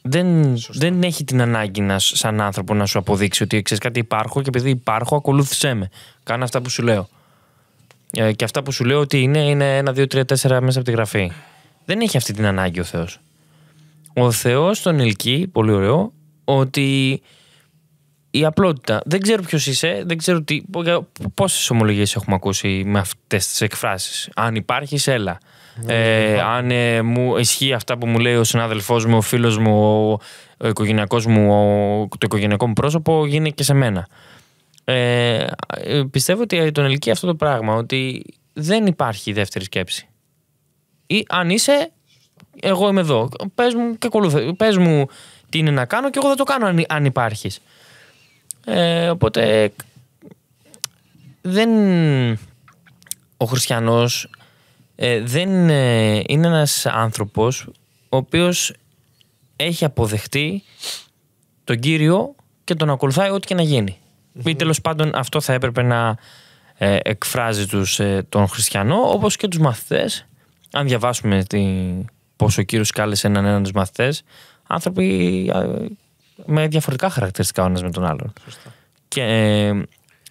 Δεν, δεν έχει την ανάγκη να, σαν άνθρωπο να σου αποδείξει ότι ξέρεις κάτι υπάρχω και επειδή υπάρχω, ακολούθησέ με. Κάνε αυτά που σου λέω. Ε, και αυτά που σου λέω ότι είναι, είναι ένα, δύο, τρία, τέσσερα μέσα από τη γραφή. Δεν έχει αυτή την ανάγκη ο Θεός. Ο Θεός τον ελκύει, πολύ ωραίο, ότι η απλότητα. Δεν ξέρω ποιος είσαι, δεν ξέρω τι. Πόσες ομολογίες έχουμε ακούσει με αυτές τις εκφράσεις. Αν υπάρχεις, έλα. Ναι, ναι, ε, ναι. αν ε, ισχύει αυτά που μου λέει ο συνάδελφός μου, ο φίλος μου, ο, ο οικογενειακός μου, το οικογενειακό μου πρόσωπο, γίνει και σε μένα. Ε, ε, πιστεύω ότι τον ελκύει αυτό το πράγμα, ότι δεν υπάρχει δεύτερη σκέψη. Ή αν είσαι, εγώ είμαι εδώ. Πες μου μου τι είναι να κάνω και εγώ θα το κάνω αν, αν υπάρχεις. Ε, οπότε δεν... Ο Χριστιανός ε, δεν ε, είναι ένας άνθρωπος ο οποίος έχει αποδεχτεί τον Κύριο και τον ακολουθάει ό,τι και να γίνει. Mm-hmm. τέλος πάντων αυτό θα έπρεπε να ε, εκφράζει τους, τον Χριστιανό όπως και τους μαθητές. Αν διαβάσουμε τη, πόσο ο Κύριος κάλεσε έναν έναν τους μαθητές, άνθρωποι με διαφορετικά χαρακτηριστικά ο ένας με τον άλλον. Σωστά. Και ε,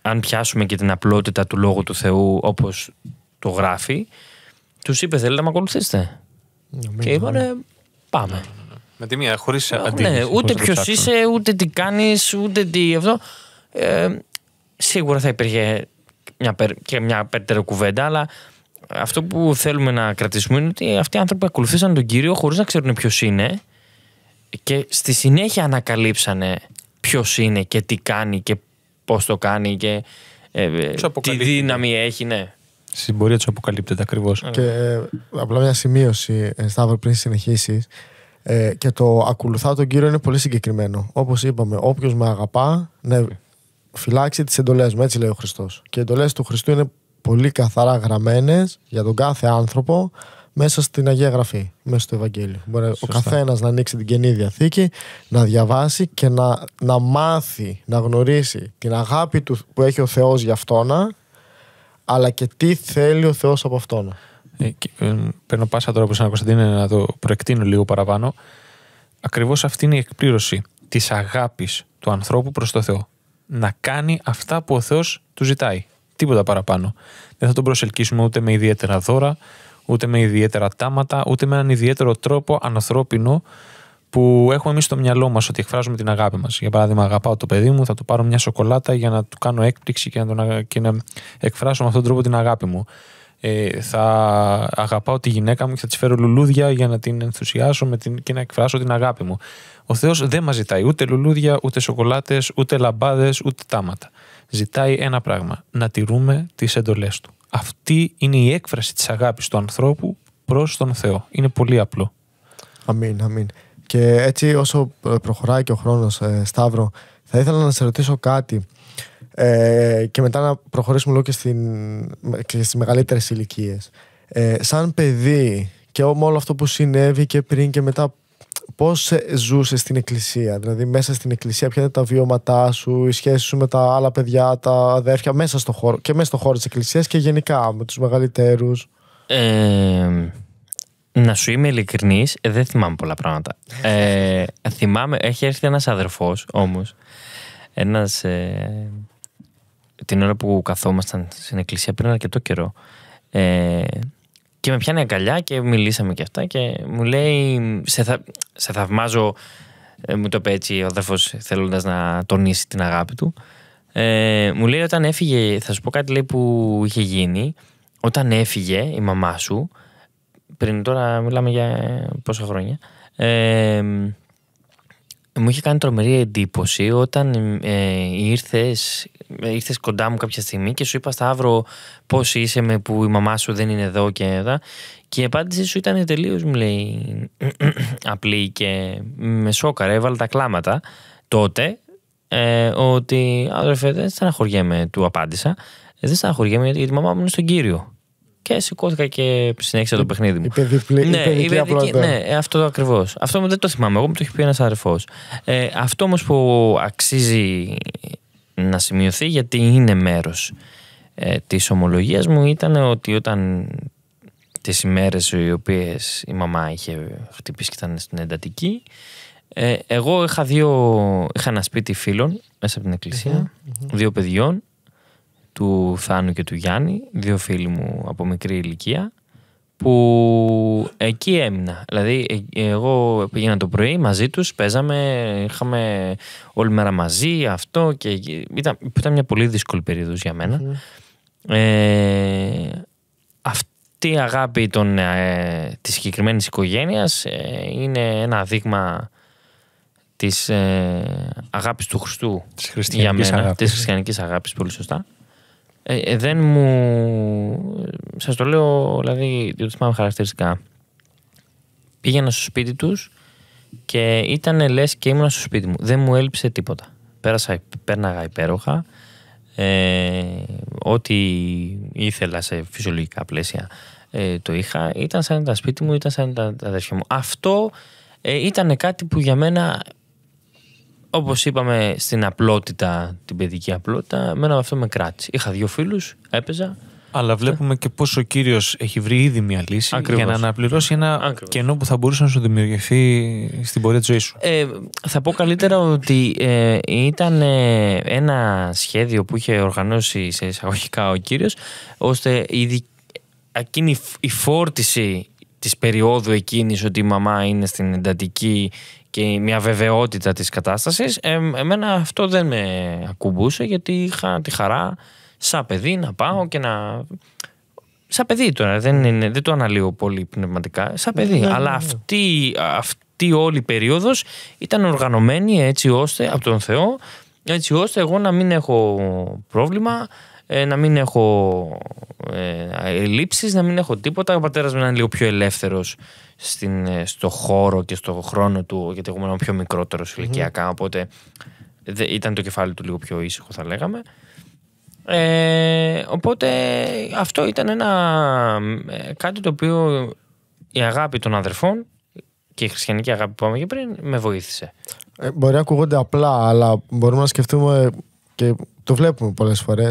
αν πιάσουμε και την απλότητα του λόγου του Θεού όπως το γράφει, τους είπε: Θέλετε να με ακολουθήσετε. Νομίζω. Και είπανε: Πάμε. Με τη μία, χωρίς αντίθεση. Ναι, ούτε ποιο είσαι, ούτε τι κάνεις, ούτε τι αυτό. Ε, σίγουρα θα υπήρχε μια, και μια περαιτέρω κουβέντα, αλλά αυτό που θέλουμε να κρατήσουμε είναι ότι αυτοί οι άνθρωποι ακολουθήσαν τον κύριο χωρίς να ξέρουν ποιος είναι και στη συνέχεια ανακαλύψανε ποιος είναι και τι κάνει και πώς το κάνει και ε, ε, τι δύναμη έχει, ναι. Στην πορεία τους αποκαλύπτεται ακριβώς. Ε. Και απλά μια σημείωση, Σταύρο, πριν συνεχίσεις. Ε, και το ακολουθά τον κύριο είναι πολύ συγκεκριμένο. Όπως είπαμε, όποιος με αγαπά, ναι, φυλάξει τις εντολές μου. Έτσι λέει ο Χριστός. Και οι εντολές του Χριστού είναι πολύ καθαρά γραμμένες για τον κάθε άνθρωπο μέσα στην Αγία Γραφή, μέσα στο Ευαγγέλιο. Μπορεί ο καθένας να ανοίξει την καινή διαθήκη, να διαβάσει και να, να μάθει, να γνωρίσει την αγάπη του που έχει ο Θεός για αυτόνα, αλλά και τι θέλει ο Θεός από αυτόν Ε, και, ε, παίρνω πάσα τώρα από Σαν Κωνσταντίνο να το προεκτείνω λίγο παραπάνω. Ακριβώς αυτή είναι η εκπλήρωση της αγάπης του ανθρώπου προς το Θεό. Να κάνει αυτά που ο Θεός του ζητάει. Τίποτα παραπάνω. Δεν θα τον προσελκύσουμε ούτε με ιδιαίτερα δώρα, ούτε με ιδιαίτερα τάματα, ούτε με έναν ιδιαίτερο τρόπο ανθρώπινο που έχουμε εμείς στο μυαλό μας ότι εκφράζουμε την αγάπη μας. Για παράδειγμα, αγαπάω το παιδί μου, θα του πάρω μια σοκολάτα για να του κάνω έκπληξη και να, τον, και να εκφράσω με αυτόν τον τρόπο την αγάπη μου. Ε, θα αγαπάω τη γυναίκα μου και θα της φέρω λουλούδια για να την ενθουσιάσω με την, και να εκφράσω την αγάπη μου. Ο Θεός δεν μας ζητάει ούτε λουλούδια, ούτε σοκολάτες, ούτε λαμπάδες, ούτε τάματα. Ζητάει ένα πράγμα: να τηρούμε τις εντολές του. Αυτή είναι η έκφραση της αγάπης του ανθρώπου προς τον Θεό. Είναι πολύ απλό. Αμήν, αμήν. Και έτσι όσο προχωράει και ο χρόνος, ε, Σταύρο, θα ήθελα να σε ρωτήσω κάτι ε, και μετά να προχωρήσουμε λίγο και, στην, και στις μεγαλύτερες ηλικίες. Ε, σαν παιδί και με όλο αυτό που συνέβη και πριν και μετά πώς ε, ζούσε στην εκκλησία, δηλαδή μέσα στην εκκλησία, ποια ήταν τα βιώματά σου, οι σχέσεις σου με τα άλλα παιδιά, τα αδέρφια, μέσα στο χώρο και μέσα στο χώρο της εκκλησίας και γενικά με τους μεγαλύτερους. Ε, να σου είμαι ειλικρινής, ε, δεν θυμάμαι πολλά πράγματα. Ε, θυμάμαι, έχει έρθει ένας αδερφός όμως. Ένας. Ε, την ώρα που καθόμασταν στην εκκλησία πριν αρκετό καιρό. Ε, και με πιάνει αγκαλιά και μιλήσαμε και αυτά και μου λέει σε, θα, σε θαυμάζω ε, μου το είπε έτσι ο αδερφός θέλοντας να τονίσει την αγάπη του ε, μου λέει όταν έφυγε θα σου πω κάτι λέει που είχε γίνει όταν έφυγε η μαμά σου πριν τώρα μιλάμε για πόσα χρόνια ε, μου είχε κάνει τρομερή εντύπωση όταν ε, ήρθες, ε, ήρθες κοντά μου κάποια στιγμή και σου είπα Σταύρο πώς είσαι με που η μαμά σου δεν είναι εδώ και εδώ και η απάντησή σου ήταν τελείως μου λέει [clears throat] απλή και με σώκαρε έβαλε τα κλάματα τότε ε, ότι αδερφέ δεν στεναχωριέμαι του απάντησα «Ε, δεν στεναχωριέμαι γιατί η μαμά μου είναι στον Κύριο και σηκώθηκα και συνέχισα το ε, παιχνίδι μου. Η ναι, παιδική ναι, Ναι, αυτό ακριβώς. Αυτό δεν το θυμάμαι. Εγώ μου το έχει πει ένας αδερφό. Ε, αυτό όμως που αξίζει να σημειωθεί γιατί είναι μέρος ε, της ομολογίας μου ήταν ότι όταν τις ημέρες οι οποίες η μαμά είχε χτυπήσει και ήταν στην εντατική. Ε, εγώ είχα, ένα σπίτι φίλων μέσα από την εκκλησια δύο παιδιών του Θάνου και του Γιάννη, δύο φίλοι μου από μικρή ηλικία, που εκεί έμεινα. Δηλαδή, ε, εγώ πήγαινα το πρωί μαζί τους, παίζαμε, είχαμε όλη μέρα μαζί αυτό και ήταν, ήταν μια πολύ δύσκολη περίοδος για μένα. Ναι. Ε, αυτή η αγάπη των, ε, της συγκεκριμένης οικογένειας είναι ένα δείγμα της ε, αγάπης του Χριστού της χριστιανικής για μένα, αγάπης. της χριστιανικής αγάπης, πολύ σωστά ε, ε, δεν μου. Σας το λέω, δηλαδή, το θυμάμαι χαρακτηριστικά. Πήγαινα στο σπίτι τους και ήταν λες και ήμουν στο σπίτι μου. Δεν μου έλειψε τίποτα. Πέρασα, πέρναγα υπέροχα. Ε, ό,τι ήθελα σε φυσιολογικά πλαίσια το είχα. Ήταν σαν τα σπίτι μου, ήταν σαν τα, τα αδέρφια μου. Αυτό ε, ήταν κάτι που για μένα Όπως είπαμε στην απλότητα, την παιδική απλότητα, με αυτό με κράτησε. Είχα δύο φίλους, έπαιζα. Αλλά βλέπουμε και πόσο ο κύριος έχει βρει ήδη μια λύση για να αναπληρώσει ένα κενό που θα μπορούσε να σου δημιουργηθεί στην πορεία της ζωής σου. Ε, θα πω καλύτερα ότι ε, ήταν ε, ένα σχέδιο που είχε οργανώσει σε εισαγωγικά ο κύριος, ώστε η, εκείνη η φόρτιση της περίοδου εκείνης ότι η μαμά είναι στην εντατική και μια βεβαιότητα της κατάστασης εμένα αυτό δεν με ακουμπούσε γιατί είχα τη χαρά σαν παιδί να πάω και να σαν παιδί τώρα δεν, είναι, δεν το αναλύω πολύ πνευματικά σαν παιδί ναι, ναι, αλλά ναι. αυτή, αυτή όλη η περίοδος ήταν οργανωμένη έτσι ώστε από τον Θεό έτσι ώστε εγώ να μην έχω πρόβλημα ε, να μην έχω ε, ελλείψεις, να μην έχω τίποτα. Ο πατέρας μου είναι λίγο πιο ελεύθερος στην, ε, στο χώρο και στο χρόνο του, γιατί εγώ ήμουν πιο μικρότερος mm-hmm. ηλικιακά, οπότε ήταν το κεφάλι του λίγο πιο ήσυχο θα λέγαμε. Ε, οπότε αυτό ήταν ένα, κάτι το οποίο η αγάπη των αδερφών και η χριστιανική αγάπη που είπαμε και πριν με βοήθησε. μπορεί να ακούγονται απλά, αλλά μπορούμε να σκεφτούμε και το βλέπουμε πολλές φορές.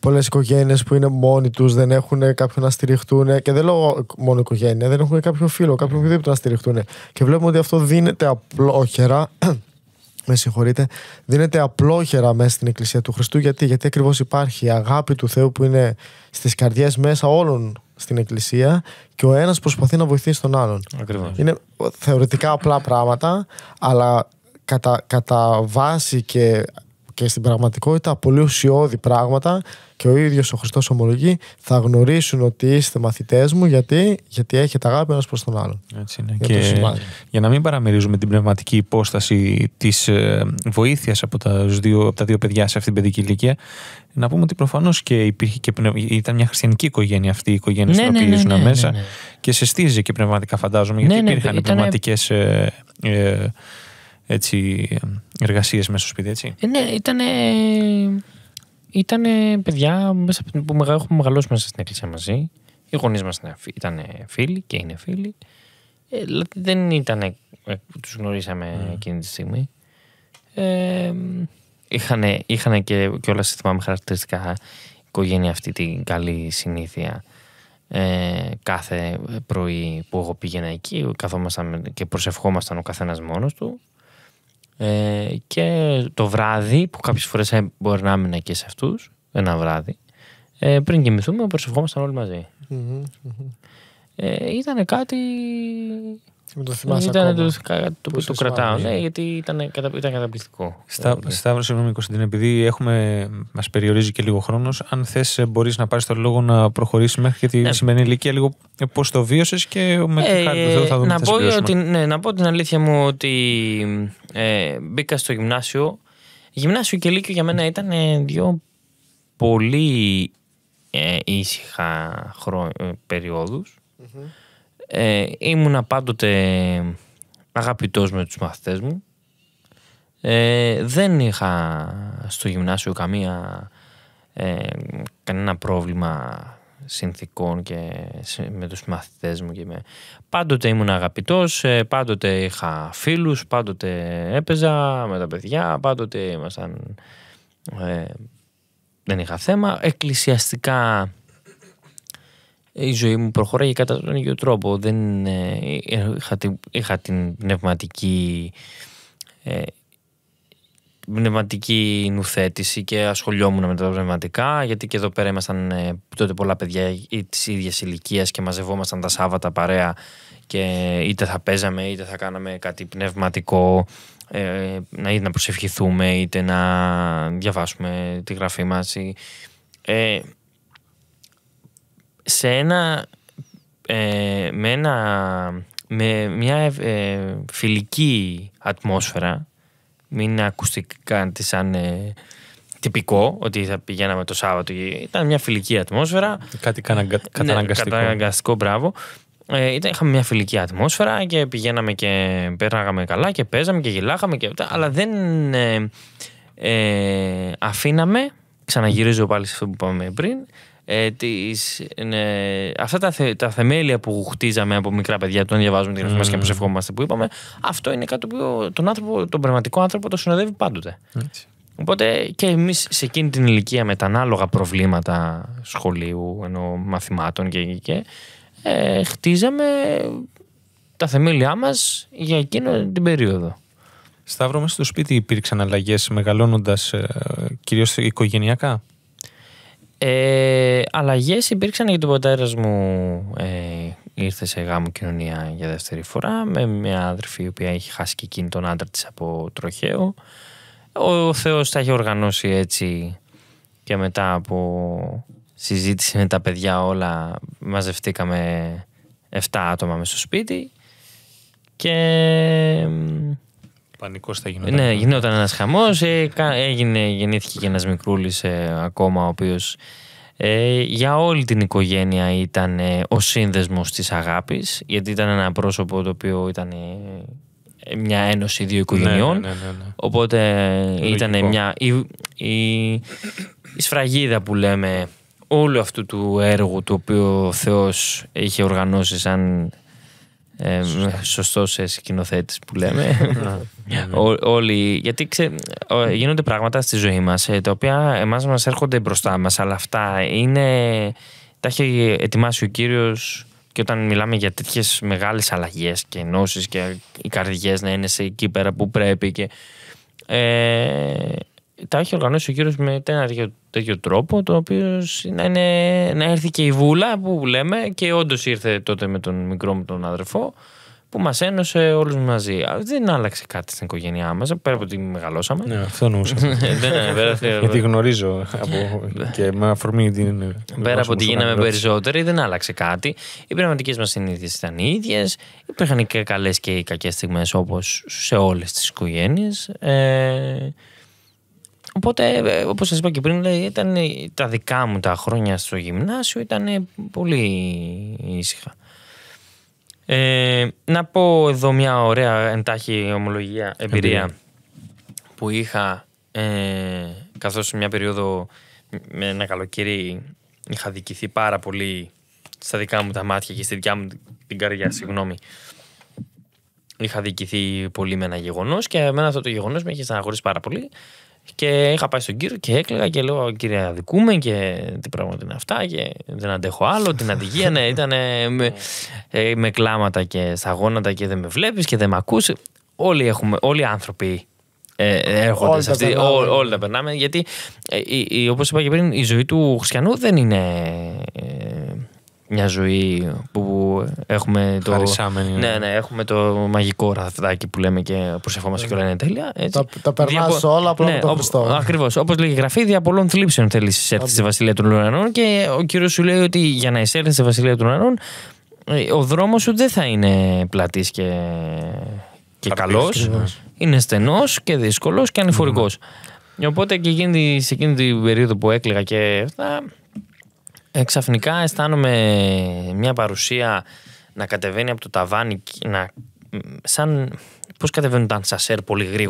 Πολλέ οικογένειες που είναι μόνοι τους, δεν έχουν κάποιον να στηριχτούν. Και δεν λέω μόνο οικογένεια, δεν έχουν κάποιο φίλο, κάποιον ναι. οποιοδήποτε να στηριχτούν. Και βλέπουμε ότι αυτό δίνεται απλόχερα. [clears throat] με συγχωρείτε, δίνεται απλόχερα μέσα στην Εκκλησία του Χριστού. Γιατί, γιατί ακριβώς υπάρχει η αγάπη του Θεού που είναι στις καρδιές μέσα όλων στην Εκκλησία και ο ένας προσπαθεί να βοηθήσει τον άλλον. Είναι θεωρητικά απλά πράγματα, αλλά κατά, κατά βάση και και στην πραγματικότητα πολύ ουσιώδη πράγματα και ο ίδιος ο Χριστός ομολογεί θα γνωρίσουν ότι είστε μαθητές μου γιατί, γιατί έχετε αγάπη ένας προς τον άλλον. Έτσι είναι. Για, και για να μην παραμερίζουμε την πνευματική υπόσταση της ε, βοήθειας από τα, δύο, από τα δύο παιδιά σε αυτήν την παιδική ηλικία να πούμε ότι προφανώς και, υπήρχε και πνευ... ήταν μια χριστιανική οικογένεια αυτή η οικογένεια ναι, στην οποία ναι, ναι, ναι, ναι μέσα ναι. και σε στήριζε και πνευματικά φαντάζομαι γιατί υπήρχαν ήταν... πνευματικές ε, ε, έτσι, εργασίες μέσα στο σπίτι, έτσι. Ε, ναι, ήταν ήτανε παιδιά μέσα, που μεγα, έχουμε μεγαλώσει μέσα στην εκκλησία μαζί. Οι γονείς μας ήταν φίλοι και είναι φίλοι. Ε, δηλαδή δεν ήταν. Ε, τους τους γνωρίσαμε mm. εκείνη τη στιγμή. Ε, είχαν, και, και όλα σύστημα θυμάμαι χαρακτηριστικά οικογένεια αυτή την καλή συνήθεια. Ε, κάθε πρωί που εγώ πήγαινα εκεί καθόμασταν και προσευχόμασταν ο καθένας μόνος του ε, και το βράδυ, που κάποιες φορές μπορεί να έμεινα και σε αυτούς, ένα βράδυ, ε, πριν κοιμηθούμε, προσευχόμασταν όλοι Ε, ήταν κάτι με το θυμάσαι ήταν ακόμα. κάτι το το κρατάω, ναι, γιατί ήταν, ήταν καταπληκτικό. Στα, Σταύρο, συγγνώμη Κωνσταντίνε, επειδή έχουμε, μας περιορίζει και λίγο χρόνος, αν θες ε, μπορείς να πάρεις τον λόγο να προχωρήσεις μέχρι και τη ναι. σημερινή ηλικία λίγο ε, πώς το βίωσες και με ε, τη χάρη του θα δούμε να πω, ότι, ναι, να πω την αλήθεια μου ότι ε, μπήκα στο γυμνάσιο. Γυμνάσιο και Λύκειο για μένα ήταν δύο πολύ ε, ήσυχα χρό... Ε, ε, ήμουνα πάντοτε αγαπητός με τους μαθητές μου. Ε, δεν είχα στο γυμνάσιο καμία, ε, κανένα πρόβλημα συνθήκων και με τους μαθητές μου. Και με... Πάντοτε ήμουν αγαπητός, ε, πάντοτε είχα φίλους, πάντοτε έπαιζα με τα παιδιά, πάντοτε ήμασταν... Ε, δεν είχα θέμα. Εκκλησιαστικά ε, η ζωή μου προχωράει κατά τον ίδιο τρόπο. Δεν ε, είχα, είχα την πνευματική ε, πνευματική νουθέτηση και ασχολιόμουν με τα πνευματικά, γιατί και εδώ πέρα ήμασταν ε, τότε πολλά παιδιά της ίδιας ηλικίας και μαζευόμασταν τα Σάββατα παρέα και είτε θα παίζαμε είτε θα κάναμε κάτι πνευματικό, ε, να, είτε να προσευχηθούμε είτε να διαβάσουμε τη γραφή μας. Ε, σε ένα, ε, με, ένα, με μια ε, φιλική ατμόσφαιρα, μην ακουστικά σαν ε, τυπικό ότι θα πηγαίναμε το Σάββατο. Ήταν μια φιλική ατμόσφαιρα. Κάτι ναι, καταναγκαστικό. Ναι, καταναγκαστικό, μπράβο. Ε, ήταν, είχαμε μια φιλική ατμόσφαιρα και πηγαίναμε και πέραγαμε καλά και παίζαμε και γελάγαμε και αυτά. Αλλά δεν αφήναμε, ξαναγυρίζω πάλι σε αυτό που είπαμε πριν, ε, ναι, αυτά τα, τα θεμέλια που χτίζαμε από μικρά παιδιά, τον διαβάζουμε τη γραφή μας και προσευχόμαστε mm. που είπαμε, αυτό είναι κάτι που τον, άνθρωπο, τον πραγματικό άνθρωπο το συνοδεύει πάντοτε. Οπότε και εμείς σε εκείνη την ηλικία με τα ανάλογα προβλήματα σχολείου, ενώ μαθημάτων και, εκεί και ε, χτίζαμε τα θεμέλια μας για εκείνο την περίοδο. Σταύρο, μέσα στο σπίτι υπήρξαν αλλαγές μεγαλώνοντας, ε, κυρίως οικογενειακά. Ε, Αλλαγές υπήρξαν γιατί ο πατέρας μου ε, ήρθε σε γάμο κοινωνία για δεύτερη φορά με μια άδερφη η οποία είχε χάσει και εκείνη τον άντρα της από τροχαίο. Ο Θεός τα είχε οργανώσει έτσι και μετά από συζήτηση με τα παιδιά όλα μαζευτήκαμε 7 άτομα μες στο σπίτι και Πανικός θα γινόταν. Ναι, γινόταν ένας χαμός. Ε, έγινε, γεννήθηκε και ένας μικρούλης ε, ακόμα, ο οποίος ε, για όλη την οικογένεια ήταν ο σύνδεσμος της αγάπης γιατί ήταν ένα πρόσωπο το οποίο ήταν μια ένωση δύο οικογενειών ναι, ναι, ναι, οπότε ήταν μια η, η, σφραγίδα που λέμε όλου αυτού του έργου το οποίο ο Θεός είχε οργανώσει σαν ε, Σωστό ε, σκηνοθέτης που λέμε. Ναι. [laughs] όλοι. Γιατί γίνονται πράγματα στη ζωή μας ε, τα οποία εμάς μας έρχονται μπροστά μας, αλλά αυτά είναι. Τα έχει ετοιμάσει ο κύριος και όταν μιλάμε για τέτοιες μεγάλες αλλαγές και ενώσεις και οι καρδιές να είναι σε εκεί πέρα που πρέπει. Και, ε, τα έχει οργανώσει ο κύριος με ένα τέτοιο τρόπο, το οποίο να, είναι, να έρθει και η βούλα που λέμε και όντως ήρθε τότε με τον μικρό μου τον αδερφό που μας ένωσε όλους μαζί. Δεν άλλαξε κάτι στην οικογένειά μας, πέρα από ότι μεγαλώσαμε. Ναι, αυτό εννοούσα. Ε, [laughs] Γιατί γνωρίζω από... και με αφορμή την. Πέρα από ότι γίναμε περισσότεροι, δεν άλλαξε κάτι. Οι πνευματικές μας συνήθειες ήταν οι ίδιες. Υπήρχαν και καλές και οι κακές στιγμές όπως σε όλες τις οικογένειες. Ε, Οπότε, ε, όπως σας είπα και πριν, ήταν ε, τα δικά μου τα χρόνια στο γυμνάσιο ήταν ε, πολύ ήσυχα. να πω εδώ μια ωραία εντάχει ομολογία, εμπειρία που είχα ε, καθώς σε μια περίοδο με ένα καλοκαίρι είχα δικηθεί πάρα πολύ στα δικά μου τα μάτια και στη δικιά μου την καρδιά, συγγνώμη. Είχα δικηθεί πολύ με ένα γεγονός και εμένα αυτό το γεγονός με είχε στεναχωρήσει πάρα πολύ. Και είχα πάει στον κύριο και έκλαιγα και λέω: Κύριε, αδικούμε και τι πράγματα είναι αυτά. Και δεν αντέχω άλλο. Την αντιγεία, ναι, ήταν με, ε, με, κλάματα και στα γόνατα και δεν με βλέπεις και δεν με ακούσει. Όλοι, έχουμε, όλοι οι άνθρωποι ε, έρχονται όλοι σε αυτή. Τα ό, όλοι τα περνάμε. Γιατί, ε, όπως είπα και πριν, η ζωή του χριστιανού δεν είναι ε, μια ζωή που έχουμε το. Ναι. ναι, ναι, έχουμε το μαγικό ραφτάκι που λέμε και προσευχόμαστε και όλα είναι τέλεια. Έτσι. Τα, τα περνά Διαπο... όλα απλά ναι, με Όπως Ακριβώς. Όπως λέει η γραφή, δια πολλών θλίψεων θέλεις εισέλθει στη Βασιλεία των Ουρανών και ο κύριος σου λέει ότι για να εισέλθεις στη Βασιλεία των Ουρανών ε, ο δρόμος σου δεν θα είναι πλατής και, και καλό. Είναι στενός και δύσκολος και ανηφορικός. Mm. Ναι. Οπότε και εκείνη, σε εκείνη την περίοδο που έκλαιγα και αυτά, ε, ξαφνικά, αισθάνομαι μια παρουσία να κατεβαίνει από το ταβάνι, να, σαν πώς κατεβαίνουν τα σασέρ πολύ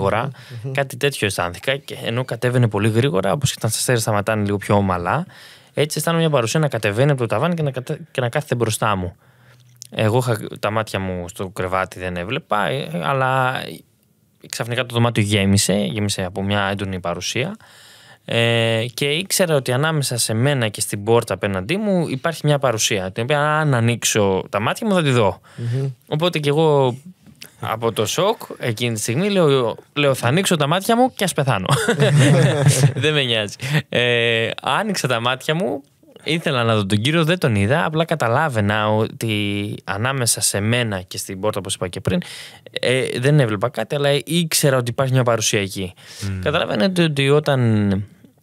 Κάτι τέτοιο αισθάνθηκα. Και ενώ κατέβαινε πολύ γρήγορα, όπως τα σασέρ σταματάνε λίγο πιο ομαλά, έτσι αισθάνομαι μια παρουσία να κατεβαίνει από το ταβάνι και να, και να κάθεται μπροστά μου. Εγώ είχα τα μάτια μου στο κρεβάτι, δεν έβλεπα, ε, αλλά ξαφνικά το δωμάτιο γέμισε, γέμισε από μια έντονη παρουσία. Ε, και ήξερα ότι ανάμεσα σε μένα και στην πόρτα απέναντί μου υπάρχει μια παρουσία. Την οποία, αν ανοίξω τα μάτια μου, θα τη δω. Mm-hmm. Οπότε και εγώ από το σοκ εκείνη τη στιγμή λέω, λέω θα ανοίξω τα μάτια μου και ας πεθάνω. [laughs] δεν με νοιάζει. Ε, άνοιξα τα μάτια μου, ήθελα να δω τον κύριο, δεν τον είδα, απλά καταλάβαινα ότι ανάμεσα σε μένα και στην πόρτα όπως είπα και πριν ε, δεν έβλεπα κάτι αλλά ήξερα ότι υπάρχει μια παρουσία εκεί. Mm. Καταλαβαίνετε ότι όταν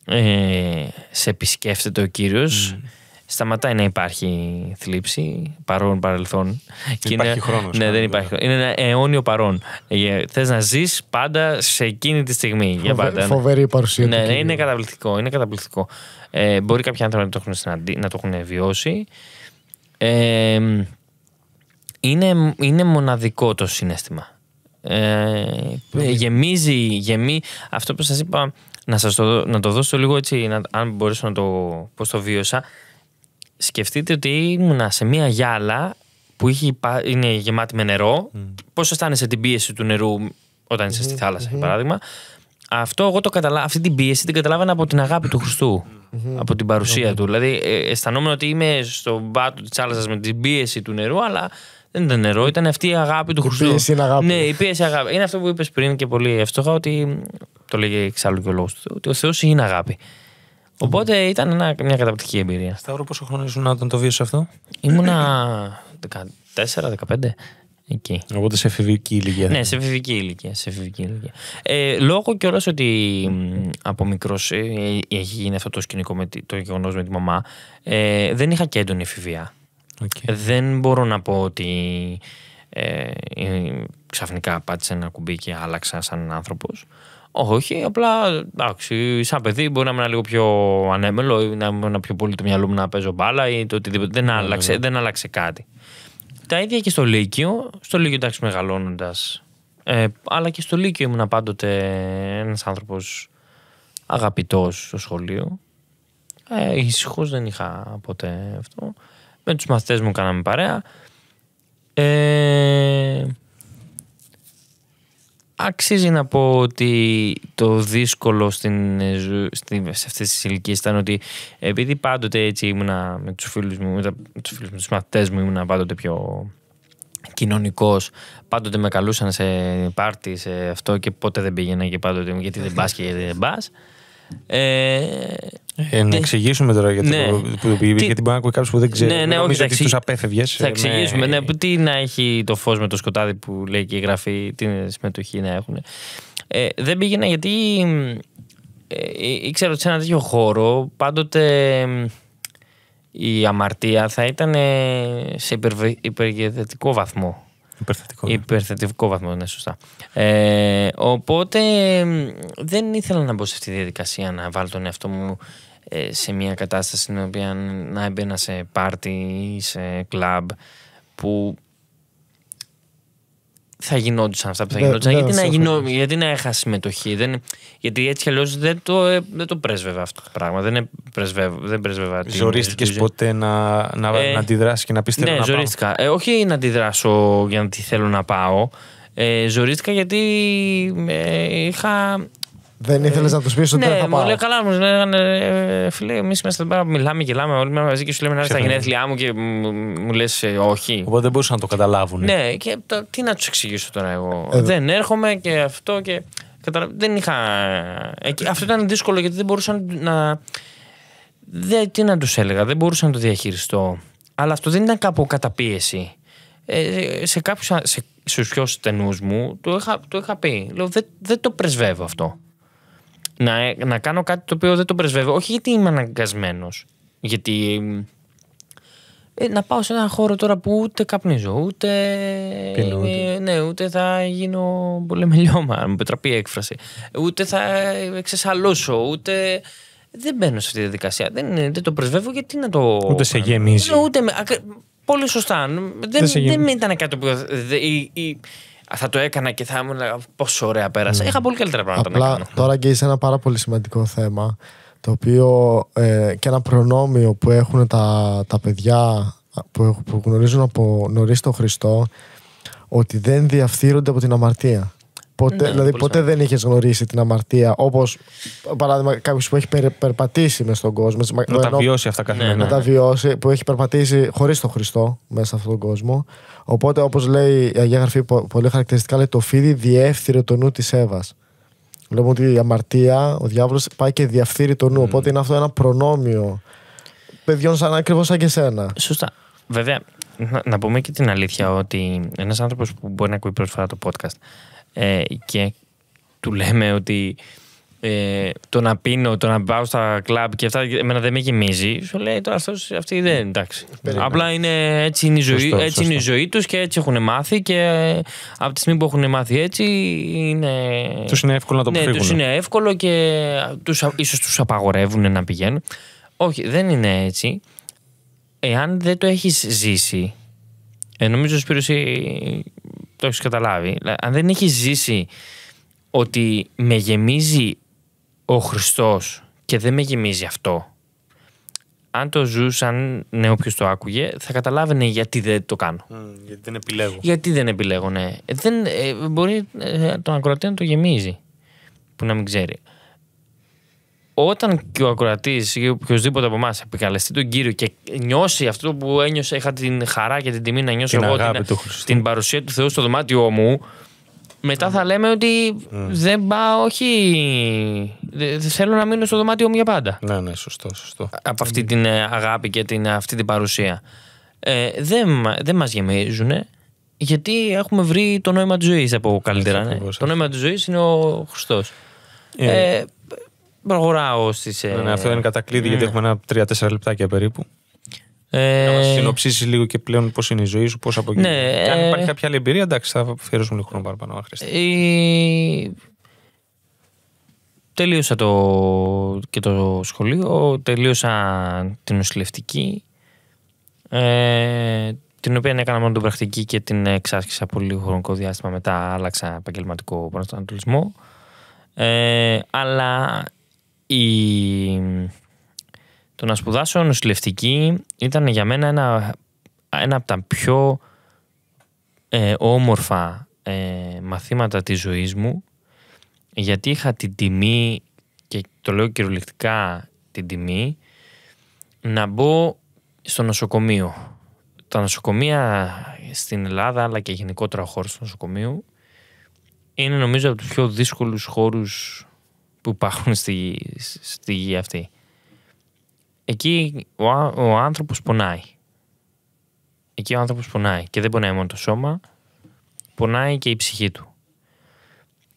ε, σε επισκέφτεται ο κύριος mm. σταματάει να υπάρχει θλίψη παρόν παρελθόν υπάρχει είναι, χρόνος ναι, ναι, δεν υπάρχει είναι ένα αιώνιο παρόν Θε θες να ζεις πάντα σε εκείνη τη στιγμή Φοβε, για πάντα. φοβερή παρουσία ναι, του ναι, είναι καταπληκτικό, είναι καταπληκτικό. Ε, μπορεί κάποιοι άνθρωποι να το έχουν, συναντή, να το έχουν βιώσει ε, είναι, είναι μοναδικό το συνέστημα ε, γεμίζει γεμί, αυτό που σας είπα να, σας το, να το δώσω λίγο έτσι, να, αν μπορέσω να το πω το βίωσα. Σκεφτείτε ότι ήμουνα σε μια γυάλα που είχε, είναι γεμάτη με νερό. Mm. Πώς αισθάνεσαι την πίεση του νερού όταν είσαι στη mm-hmm. θαλασσα για mm-hmm. παράδειγμα. Αυτό εγώ το καταλα... Αυτή την πίεση την καταλάβανα από την αγάπη του χριστου mm-hmm. Από την παρουσια του. Δηλαδή, ε, αισθανόμουν ότι είμαι στον πάτο της θάλασσας με την πίεση του νερού, αλλά δεν ήταν νερό, ήταν αυτή η αγάπη του η Χριστού. Η πίεση είναι αγάπη. Ναι, η πίεση αγάπη. Είναι αυτό που είπες πριν και πολύ εύστοχα, ότι το λέγει εξάλλου και ο λόγος του. Ότι ο Θεός είναι αγάπη. Οπότε mm. ήταν ένα, μια καταπληκτική εμπειρία. Σταύρο, πόσο χρόνο ήσουν όταν το βίωσε αυτό, Ήμουνα 14-15. Εκεί. Οπότε σε εφηβική ηλικία. Ναι, σε εφηβική ηλικία. Σε εφηβική ηλικία. Ε, λόγω κιόλας ότι από μικρός ε, έχει γίνει αυτό το σκηνικό, με, το γεγονός με τη μαμά, ε, δεν είχα και έντονη εφηβεία. Okay. Δεν μπορώ να πω ότι ε, ε, ξαφνικά πάτησε ένα κουμπί και άλλαξα σαν άνθρωπος. Όχι, απλά εντάξει, σαν παιδί μπορεί να ήμουν λίγο πιο ανέμελο ή να ήμουν πιο πολύ το μυαλό μου να παίζω μπάλα ή το οτιδήποτε. Δεν, αλλαξε ναι, ναι, ναι. δεν άλλαξε κάτι. Τα ίδια και στο Λύκειο. Στο Λύκειο εντάξει μεγαλώνοντας. Ε, αλλά και στο Λύκειο ήμουν πάντοτε ένας άνθρωπος αγαπητός στο σχολείο. Ε, δεν είχα ποτέ αυτό. Με τους μαθητές μου κάναμε παρέα. Αξίζει να πω ότι το δύσκολο στην, ε, στην, σε αυτές τις ηλικίες ήταν ότι επειδή πάντοτε έτσι ήμουνα με τους φίλους μου, με, τους μου, μαθητές μου ήμουνα πάντοτε πιο κοινωνικός. Πάντοτε με καλούσαν σε πάρτι, σε αυτό και ποτέ δεν πήγαινα και πάντοτε γιατί δεν πας και γιατί δεν πας. Ε, ε, να εξηγήσουμε τώρα γιατί μπορεί να ακούει κάποιο που δεν ξέρει. Ναι, ναι, όχι, ότι τους απέφευγες. Θα ε, ναι. εξηγήσουμε. Ναι. τι να έχει το φως με το σκοτάδι που λέει και η γραφή, τι συμμετοχή να έχουν. Ε, δεν πήγαινα γιατί ε, ήξερα ε, ότι σε ένα τέτοιο χώρο πάντοτε η αμαρτία θα ήταν σε υπερ, βαθμό. Υπερθετικό. Υπερθετικό βαθμό, ναι, σωστά. Ε, οπότε δεν ήθελα να μπω σε αυτή τη διαδικασία να βάλω τον εαυτό μου ε, σε μια κατάσταση στην οποία να έμπαινα σε πάρτι ή σε κλαμπ που θα γινόντουσαν αυτά που θα γινόντουσαν. γιατί, να γινό, γιατί να έχασες συμμετοχή. Δεν, γιατί έτσι κι αλλιώς δεν το, ε, δεν το πρέσβευα αυτό το πράγμα. Δεν, δεν πρέσβευα. Ζορίστηκε ποτέ να, να, ε, να αντιδράσεις και να πεις θέλω ναι, να ζορίστηκα. πάω. Ε, όχι να αντιδράσω για θέλω να πάω. ζορίστηκα γιατί είχα δεν ήθελες να τους πεις ότι δεν ναι, θα πάω. Ναι, καλά, μου λέγανε ε, φίλε, εμείς είμαστε εδώ πέρα μιλάμε, γελάμε όλη μαζί και σου λέμε να έρθει τα γενέθλιά μου και μου λες ε, όχι. Οπότε δεν μπορούσαν να το καταλάβουν. Ναι, και τι να τους εξηγήσω τώρα εγώ. Ε, δεν έρχομαι και αυτό και. Δεν είχα. Αυτό ήταν δύσκολο γιατί δεν μπορούσαν να. Δεν, τι να τους έλεγα, δεν μπορούσα να το διαχειριστώ. Αλλά αυτό δεν ήταν κάπου καταπίεση. Ε, σε κάποιους, σε, πιο στενούς μου, το είχα, το είχα πει. Λέω, δεν, δεν το πρεσβεύω αυτό να, να κάνω κάτι το οποίο δεν το πρεσβεύω. Όχι γιατί είμαι αναγκασμένος. Γιατί. Ε, να πάω σε έναν χώρο τώρα που ούτε καπνίζω, ούτε. Ε, ναι, ούτε θα γίνω με αν με επιτραπεί έκφραση. Ούτε θα εξεσαλώσω, ούτε. Δεν μπαίνω σε αυτή τη διαδικασία. Δεν, δεν το πρεσβεύω γιατί να το. Ούτε σε γεμίζει. Ναι, ούτε, πολύ σωστά. Δεν, δεν, ήταν κάτι το οποίο θα το έκανα και θα ήμουν πόσο ωραία πέρασα. Ναι. Είχα πολύ καλύτερα πράγματα να κάνω. Τώρα είσαι ένα πάρα πολύ σημαντικό θέμα το οποίο ε, και ένα προνόμιο που έχουν τα, τα παιδιά που, που γνωρίζουν από νωρίς τον Χριστό ότι δεν διαφθείρονται από την αμαρτία. Ποτέ, ναι, δηλαδή, ποτέ δεν είχες γνωρίσει την αμαρτία. Όπως παράδειγμα, κάποιος που έχει περπατήσει μες στον κόσμο. Να τα βιώσει αυτά κανένα. Ναι, να τα ναι. βιώσει, που έχει περπατήσει χωρίς τον Χριστό μέσα σε αυτόν τον κόσμο. Οπότε, όπως λέει η Αγία Γραφή, πολύ χαρακτηριστικά λέει: Το φίδι διεύθυρε το νου της Εύας. Βλέπουμε ότι η αμαρτία, ο διάβολος πάει και διαφθείρει το νου. Mm. Οπότε είναι αυτό ένα προνόμιο παιδιών σαν ακριβώς σαν και σένα. Σωστά. Βέβαια, να, να πούμε και την αλήθεια ότι ένας άνθρωπος που μπορεί να ακούει πρώτη το podcast ε, και του λέμε ότι ε, το να πίνω, το να πάω στα κλαμπ και αυτά, εμένα δεν με γεμίζει. Σου λέει τώρα αυτός, αυτή δεν εντάξει. Περίμενε. Απλά είναι, έτσι είναι η ζωή, σωστό, έτσι η ζωή τους και έτσι έχουν μάθει και από τη στιγμή που έχουν μάθει έτσι είναι... Τους είναι εύκολο να το ναι, αποφύγουν. Ναι, τους είναι εύκολο και τους, ίσως τους απαγορεύουν να πηγαίνουν. Όχι, δεν είναι έτσι. Εάν δεν το έχεις ζήσει, ε, νομίζω ο το έχεις καταλάβει, αν δεν έχεις ζήσει ότι με γεμίζει ο Χριστός και δεν με γεμίζει αυτό. Αν το ζούσαν, ναι, όποιος το άκουγε, θα καταλάβαινε γιατί δεν το κάνω. γιατί δεν επιλέγω. Γιατί δεν επιλέγω, ναι. Ε, δεν, ε, μπορεί ε, τον ακροατή να το γεμίζει, που να μην ξέρει όταν και ο ακροατής ή οποιοδήποτε από εμάς επικαλεστεί τον κύριο και νιώσει αυτό που ένιωσε, είχα την χαρά και την τιμή να νιώσω την εγώ την, του την παρουσία του Θεού στο δωμάτιό μου, μετά θα λέμε ότι mm. δεν πάω, όχι. Δεν θέλω να μείνω στο δωμάτιό μου για πάντα. Ναι, ναι, σωστό, σωστό. Από αυτή την ε, αγάπη και την, αυτή την παρουσία. Ε, δεν δεν μας γεμίζουν. Γιατί έχουμε βρει το νόημα της ζωής, από καλύτερα. Ναι. Το νόημα της ζωής είναι ο Χριστός. Yeah. Ε, ε προχωράω στις. Ναι, ναι ε, αυτό είναι κατακλείδη, ναι, γιατί ναι. έχουμε ένα τρία-τέσσερα λεπτάκια περίπου. Ε... Να συνοψίσεις λίγο και πλέον πώς είναι η ζωή σου, πώς εκεί. Ναι, ε... Αν υπάρχει κάποια άλλη εμπειρία, εντάξει, θα αφιερώσουμε λίγο χρόνο παραπάνω. ε... Τελείωσα το... και το σχολείο, τελείωσα την νοσηλευτική. Ε... Την οποία έκανα μόνο την πρακτική και την εξάσκησα πολύ λίγο χρονικό διάστημα. Μετά άλλαξα επαγγελματικό προσανατολισμό. Ε, αλλά το να σπουδάσω νοσηλευτική ήταν για μένα ένα, ένα από τα πιο ε, όμορφα ε, μαθήματα της ζωής μου γιατί είχα την τιμή και το λέω κυριολεκτικά την τιμή να μπω στο νοσοκομείο. Τα νοσοκομεία στην Ελλάδα αλλά και γενικότερα ο χώρος του νοσοκομείου είναι νομίζω από τους πιο δύσκολους χώρους που υπάρχουν στη, στη γη αυτή. Εκεί ο, ο άνθρωπος πονάει. Εκεί ο άνθρωπος πονάει και δεν πονάει μόνο το σώμα, πονάει και η ψυχή του.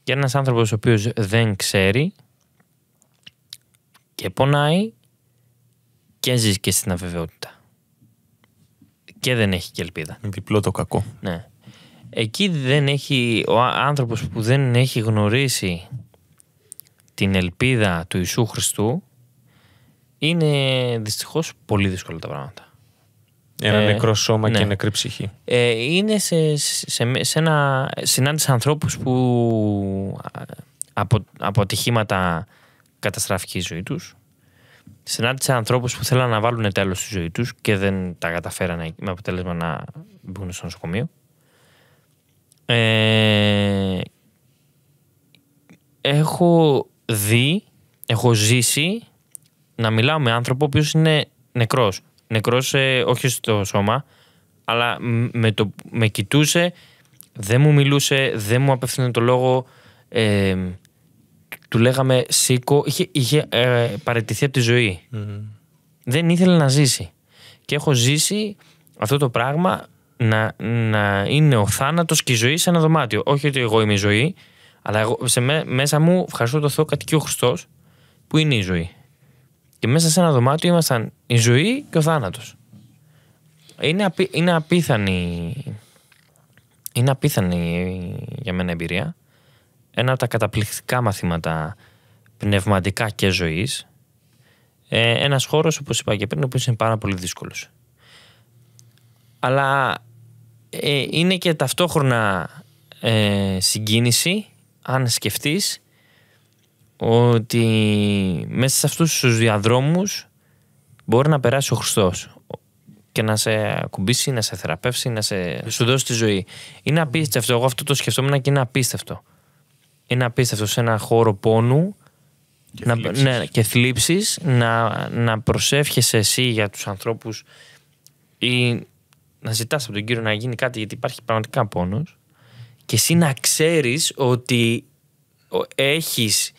Και ένας άνθρωπος ο οποίος δεν ξέρει και πονάει και ζει και στην αβεβαιότητα. Και δεν έχει και ελπίδα. Είναι διπλό το κακό. Ναι. Εκεί δεν έχει, ο άνθρωπος που δεν έχει γνωρίσει την ελπίδα του Ιησού Χριστού είναι δυστυχώς πολύ δύσκολα τα πράγματα. Ένα ε, νεκρό σώμα και ναι. νεκρή ψυχή. Ε, είναι σε, σε, σε ένα... Συνάντησα ανθρώπους που από, ατυχήματα καταστράφηκε η ζωή τους. Συνάντησα ανθρώπους που θέλαν να βάλουν τέλος στη ζωή τους και δεν τα καταφέρανε με αποτέλεσμα να μπουν στο νοσοκομείο. Ε, έχω δει, έχω ζήσει να μιλάω με άνθρωπο ο οποίος είναι νεκρός. Νεκρός ε, όχι στο σώμα, αλλά με, το, με κοιτούσε, δεν μου μιλούσε, δεν μου απευθύνε το λόγο. Ε, του λέγαμε σίκο, είχε, είχε ε, παραιτηθεί από τη ζωη Δεν ήθελε να ζήσει. Και έχω ζήσει αυτό το πράγμα να, να είναι ο θάνατος και η ζωή σε ένα δωμάτιο. Όχι ότι εγώ είμαι η ζωή, αλλά σε μέσα μου, ευχαριστώ το Θεό, κατοικεί ο Χριστός, που είναι η ζωή. Και μέσα σε ένα δωμάτιο ήμασταν η ζωή και ο θάνατος. Είναι, είναι απίθανη. Είναι απίθανη για μένα εμπειρία. Ένα από τα καταπληκτικά μαθήματα πνευματικά και ζωής. Ε, ένας χώρος, όπως είπα και πριν, ο είναι πάρα πολύ δύσκολος. Αλλά ε, είναι και ταυτόχρονα ε, συγκίνηση αν σκεφτείς ότι μέσα σε αυτούς τους διαδρόμους μπορεί να περάσει ο Χριστός και να σε ακουμπήσει, να σε θεραπεύσει, να σε... σου δώσει τη ζωή. Είναι απίστευτο. Εγώ αυτό το σκεφτόμουν και είναι απίστευτο. Είναι απίστευτο σε ένα χώρο πόνου και να, θλίψεις. Ναι, και θλίψεις, να, να προσεύχεσαι εσύ για τους ανθρώπους ή να ζητάς από τον Κύριο να γίνει κάτι γιατί υπάρχει πραγματικά πόνος και εσύ να ξέρεις ότι έχεις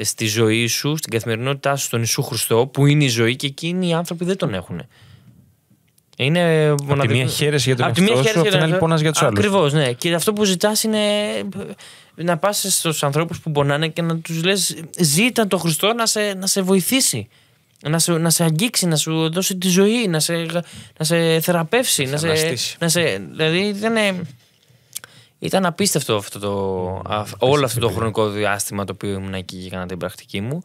στη ζωή σου, στην καθημερινότητά σου, τον Ιησού Χριστό, που είναι η ζωή και εκείνοι οι άνθρωποι δεν τον έχουν. Είναι μοναδικό. Από τη μία χαίρεση για τον εαυτό σου, από την άλλη πόνας για τους άλλους. Ακριβώς, ναι. Και αυτό που ζητάς είναι να πας στους ανθρώπους που πονάνε και να τους λες: ζήτα τον Χριστό να σε, να σε βοηθήσει. Να σε, να σε αγγίξει, να σου δώσει τη ζωή, να σε, να σε θεραπεύσει. Να σε, να σε, δηλαδή δεν είναι... Ήταν απίστευτο αυτό το, όλο αυτό το χρονικό διάστημα το οποίο ήμουν εκεί και έκανα την πρακτική μου.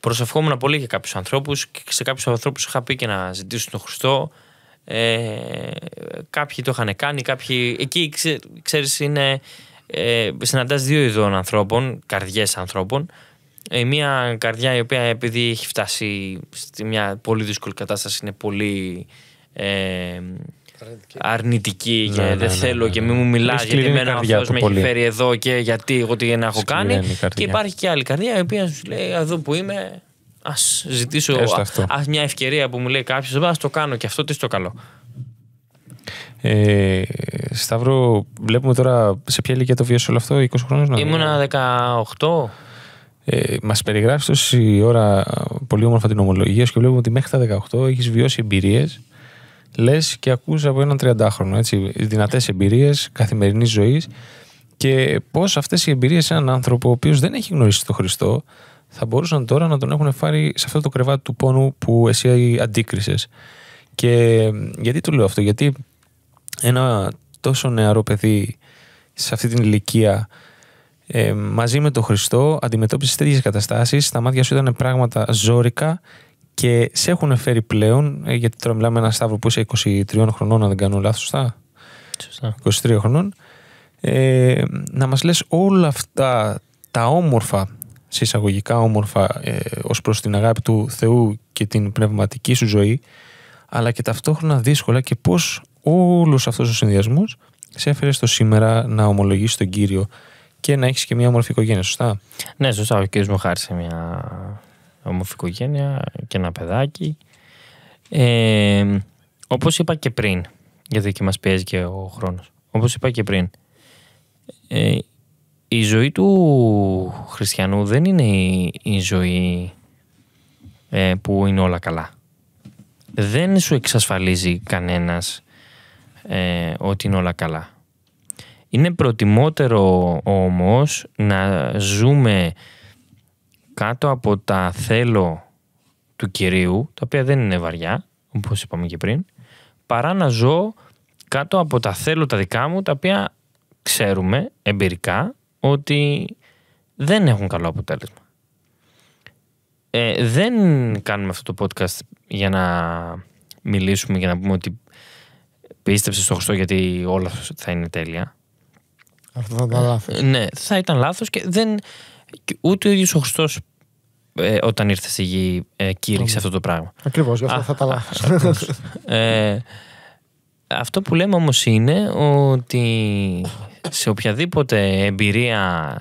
Προσευχόμουν πολύ για κάποιους ανθρώπους και σε κάποιους ανθρώπους είχα πει και να ζητήσουν τον Χριστό. Ε, κάποιοι το είχαν κάνει, κάποιοι. Εκεί ξέ, ξέρεις είναι. Ε, δύο ειδών ανθρώπων, καρδιές ανθρώπων. Ε, μια καρδιά η οποία επειδή έχει φτάσει σε μια πολύ δύσκολη κατάσταση είναι πολύ ε, αρνητική ναι, ναι, ναι, και δεν θέλω και μην μου μιλά γιατί εμένα αυτό με έχει φέρει εδώ και γιατί εγώ τι να έχω κάνει. Και υπάρχει και άλλη καρδιά η οποία σου λέει εδώ που είμαι. Ας ζητήσω α, μια ευκαιρία που μου λέει κάποιος, ας το κάνω και αυτό τι στο καλό. Ε, Σταύρο, βλέπουμε τώρα σε ποια ηλικία το βίωσε όλο αυτό, 20 χρόνια. Ήμουνα 18. Ε, Μας περιγράφεις τόση ώρα πολύ όμορφα την ομολογία και βλέπουμε ότι μέχρι τα 18 έχεις βιώσει εμπειρίες λες και ακου απο από έναν 30χρονο. Έτσι, δυνατές εμπειρίες καθημερινής ζωής και πώς αυτές οι εμπειρίες σε έναν άνθρωπο ο οποίος δεν έχει γνωρίσει τον Χριστό θα μπορούσαν τώρα να τον έχουν φάρει σε αυτό το κρεβάτι του πόνου που εσύ αντίκρισες. Και γιατί το λέω αυτό, γιατί ένα τόσο νεαρό παιδί σε αυτή την ηλικία ε, μαζί με τον Χριστό αντιμετώπισες τέτοιες καταστάσεις. στα μάτια σου ήταν πράγματα ζώρικα και σε έχουν φέρει πλέον, ε, γιατί τώρα μιλάμε ένα Σταύρο που είσαι 23 χρονών, αν δεν κάνω λάθος, σωστά. 23 χρονών. Ε, να μας λες όλα αυτά τα όμορφα, συσσαγωγικά όμορφα, ε, ως προς την αγάπη του Θεού και την πνευματική σου ζωή, αλλά και ταυτόχρονα δύσκολα και πώς όλος αυτός ο συνδυασμός σε έφερε στο σήμερα να ομολογήσει τον Κύριο και να έχεις και μια όμορφη οικογένεια, σωστά. Ναι, σωστά. Ο Κύριος μου χάρισε μια οικογένεια και ένα παιδάκι. Ε, όπως είπα και πριν, γιατί και μας πιέζει και ο χρόνος. Όπως είπα και πριν, ε, η ζωή του χριστιανού δεν είναι η, ζωή ε, που είναι όλα καλά. Δεν σου εξασφαλίζει κανένας ε, ότι είναι όλα καλά. Είναι προτιμότερο όμως να ζούμε κάτω από τα θέλω του κυρίου, τα οποία δεν είναι βαριά, όπως είπαμε και πριν, παρά να ζω κάτω από τα θέλω τα δικά μου, τα οποία ξέρουμε εμπειρικά ότι δεν έχουν καλό αποτέλεσμα. Ε, δεν κάνουμε αυτό το podcast για να μιλήσουμε και να πούμε ότι πίστεψε στο Χριστό γιατί όλα θα είναι τέλεια. Αυτό θα ήταν λάθος. Ε, ναι, θα ήταν λάθος και δεν, ούτε ο ίδιος ο Χριστός ε, όταν ήρθε στη γη ε, κήρυξε αυτό το πράγμα. Ακριβώς, γι' αυτό Α, θα τα λάθο. Ε, αυτό που λέμε όμως είναι ότι σε οποιαδήποτε εμπειρία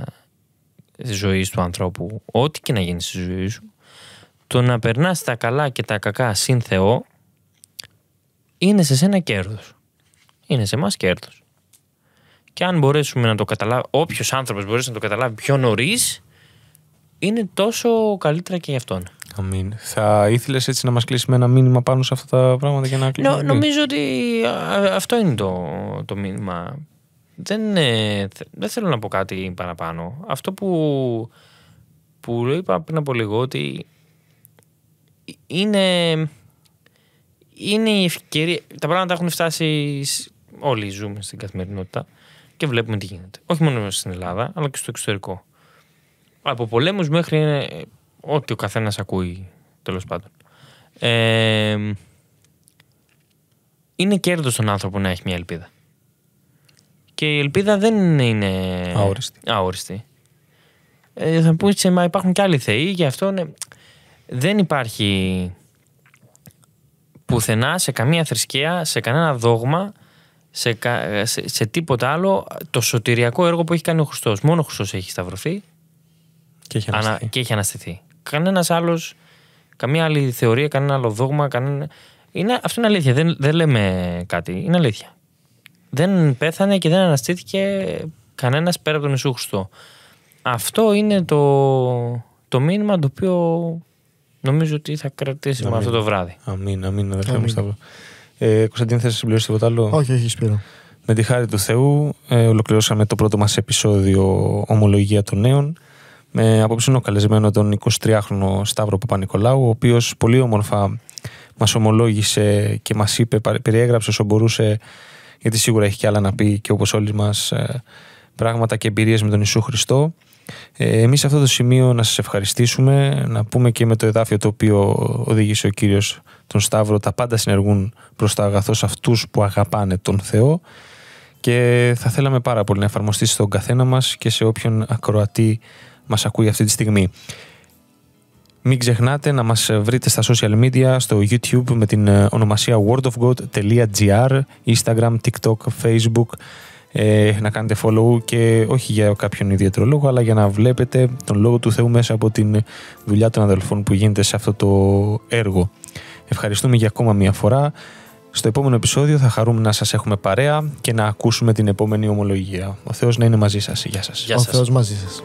της ζωής του ανθρώπου, ό,τι και να γίνει στη ζωή σου, το να περνάς τα καλά και τα κακά σύν Θεό, είναι σε σένα κέρδος. Είναι σε εμά κέρδος. Και αν μπορέσουμε να το καταλάβει, όποιος άνθρωπος μπορέσει να το καταλάβει πιο νωρίς, είναι τόσο καλύτερα και για αυτόν. Αμήν. Θα ήθελες έτσι να μας κλείσει με ένα μήνυμα πάνω σε αυτά τα πράγματα για να κλείσουμε. νομίζω ότι αυτό είναι το, το μήνυμα. Δεν, δεν θέλω να πω κάτι παραπάνω. Αυτό που, που είπα πριν από λίγο ότι είναι, είναι η ευκαιρία. Τα πράγματα έχουν φτάσει. Όλοι ζούμε στην καθημερινότητα και βλέπουμε τι γίνεται. Όχι μόνο στην Ελλάδα, αλλά και στο εξωτερικό. Από πολέμους μέχρι ε, ό,τι ο καθένας ακούει, τέλος πάντων. Ε, είναι κέρδος στον άνθρωπο να έχει μια ελπίδα. Και η ελπίδα δεν είναι αόριστη. αόριστη. Ε, θα μου πούνε, μα υπάρχουν και άλλοι θεοί, γι' αυτό ναι. δεν υπάρχει πουθενά σε καμία θρησκεία, σε κανένα δόγμα σε, τίποτα άλλο το σωτηριακό έργο που έχει κάνει ο Χριστός. Μόνο ο Χριστός έχει σταυρωθεί και έχει αναστηθεί. Ανα, και Κανένας άλλος, καμία άλλη θεωρία, κανένα άλλο δόγμα. Κανένα... Είναι, αυτό είναι αλήθεια. Δεν, λέμε κάτι. Είναι αλήθεια. Δεν πέθανε και δεν αναστήθηκε κανένας πέρα από τον Ιησού Χριστό. Αυτό είναι το, το μήνυμα το οποίο νομίζω ότι θα κρατήσει με αυτό το βράδυ. Αμήν, αμήν, αδερφέ μου Σταύρο. Ε, θες να συμπληρώσεις τίποτα άλλο. Όχι, όχι, Σπύρο. Με τη χάρη του Θεού, ε, ολοκληρώσαμε το πρώτο μας επεισόδιο Ομολογία των Νέων. Με απόψινο καλεσμένο τον 23χρονο Σταύρο Παπα-Νικολάου, ο οποίος πολύ όμορφα μας ομολόγησε και μας είπε, περιέγραψε όσο μπορούσε, γιατί σίγουρα έχει και άλλα να πει και όπως όλοι μας ε, πράγματα και εμπειρίες με τον Ιησού Χριστό. Ε, Εμείς σε αυτό το σημείο να σας ευχαριστήσουμε, να πούμε και με το εδάφιο το οποίο οδήγησε ο κύριος τον Σταύρο, τα πάντα συνεργούν προς το αγαθός αυτούς που αγαπάνε τον Θεό. Και θα θέλαμε πάρα πολύ να εφαρμοστεί στον καθένα μας και σε όποιον ακροατή μας ακούει αυτή τη στιγμή. Μην ξεχνάτε να μας βρείτε στα social media, στο YouTube με την ε, ονομασία wordofgod.gr, Instagram, TikTok, Facebook, ε, να κάνετε follow και όχι για κάποιον ιδιαίτερο λόγο, αλλά για να βλέπετε τον λόγο του Θεού μέσα από την δουλειά των αδελφών που γίνεται σε αυτό το έργο. Ευχαριστούμε για ακόμα μία φορά. Στο επόμενο επεισόδιο θα χαρούμε να σας έχουμε παρέα και να ακούσουμε την επόμενη ομολογία. Ο Θεός να είναι μαζί σας. Γεια σας. Γεια σας. Ο Θεός μαζί σας.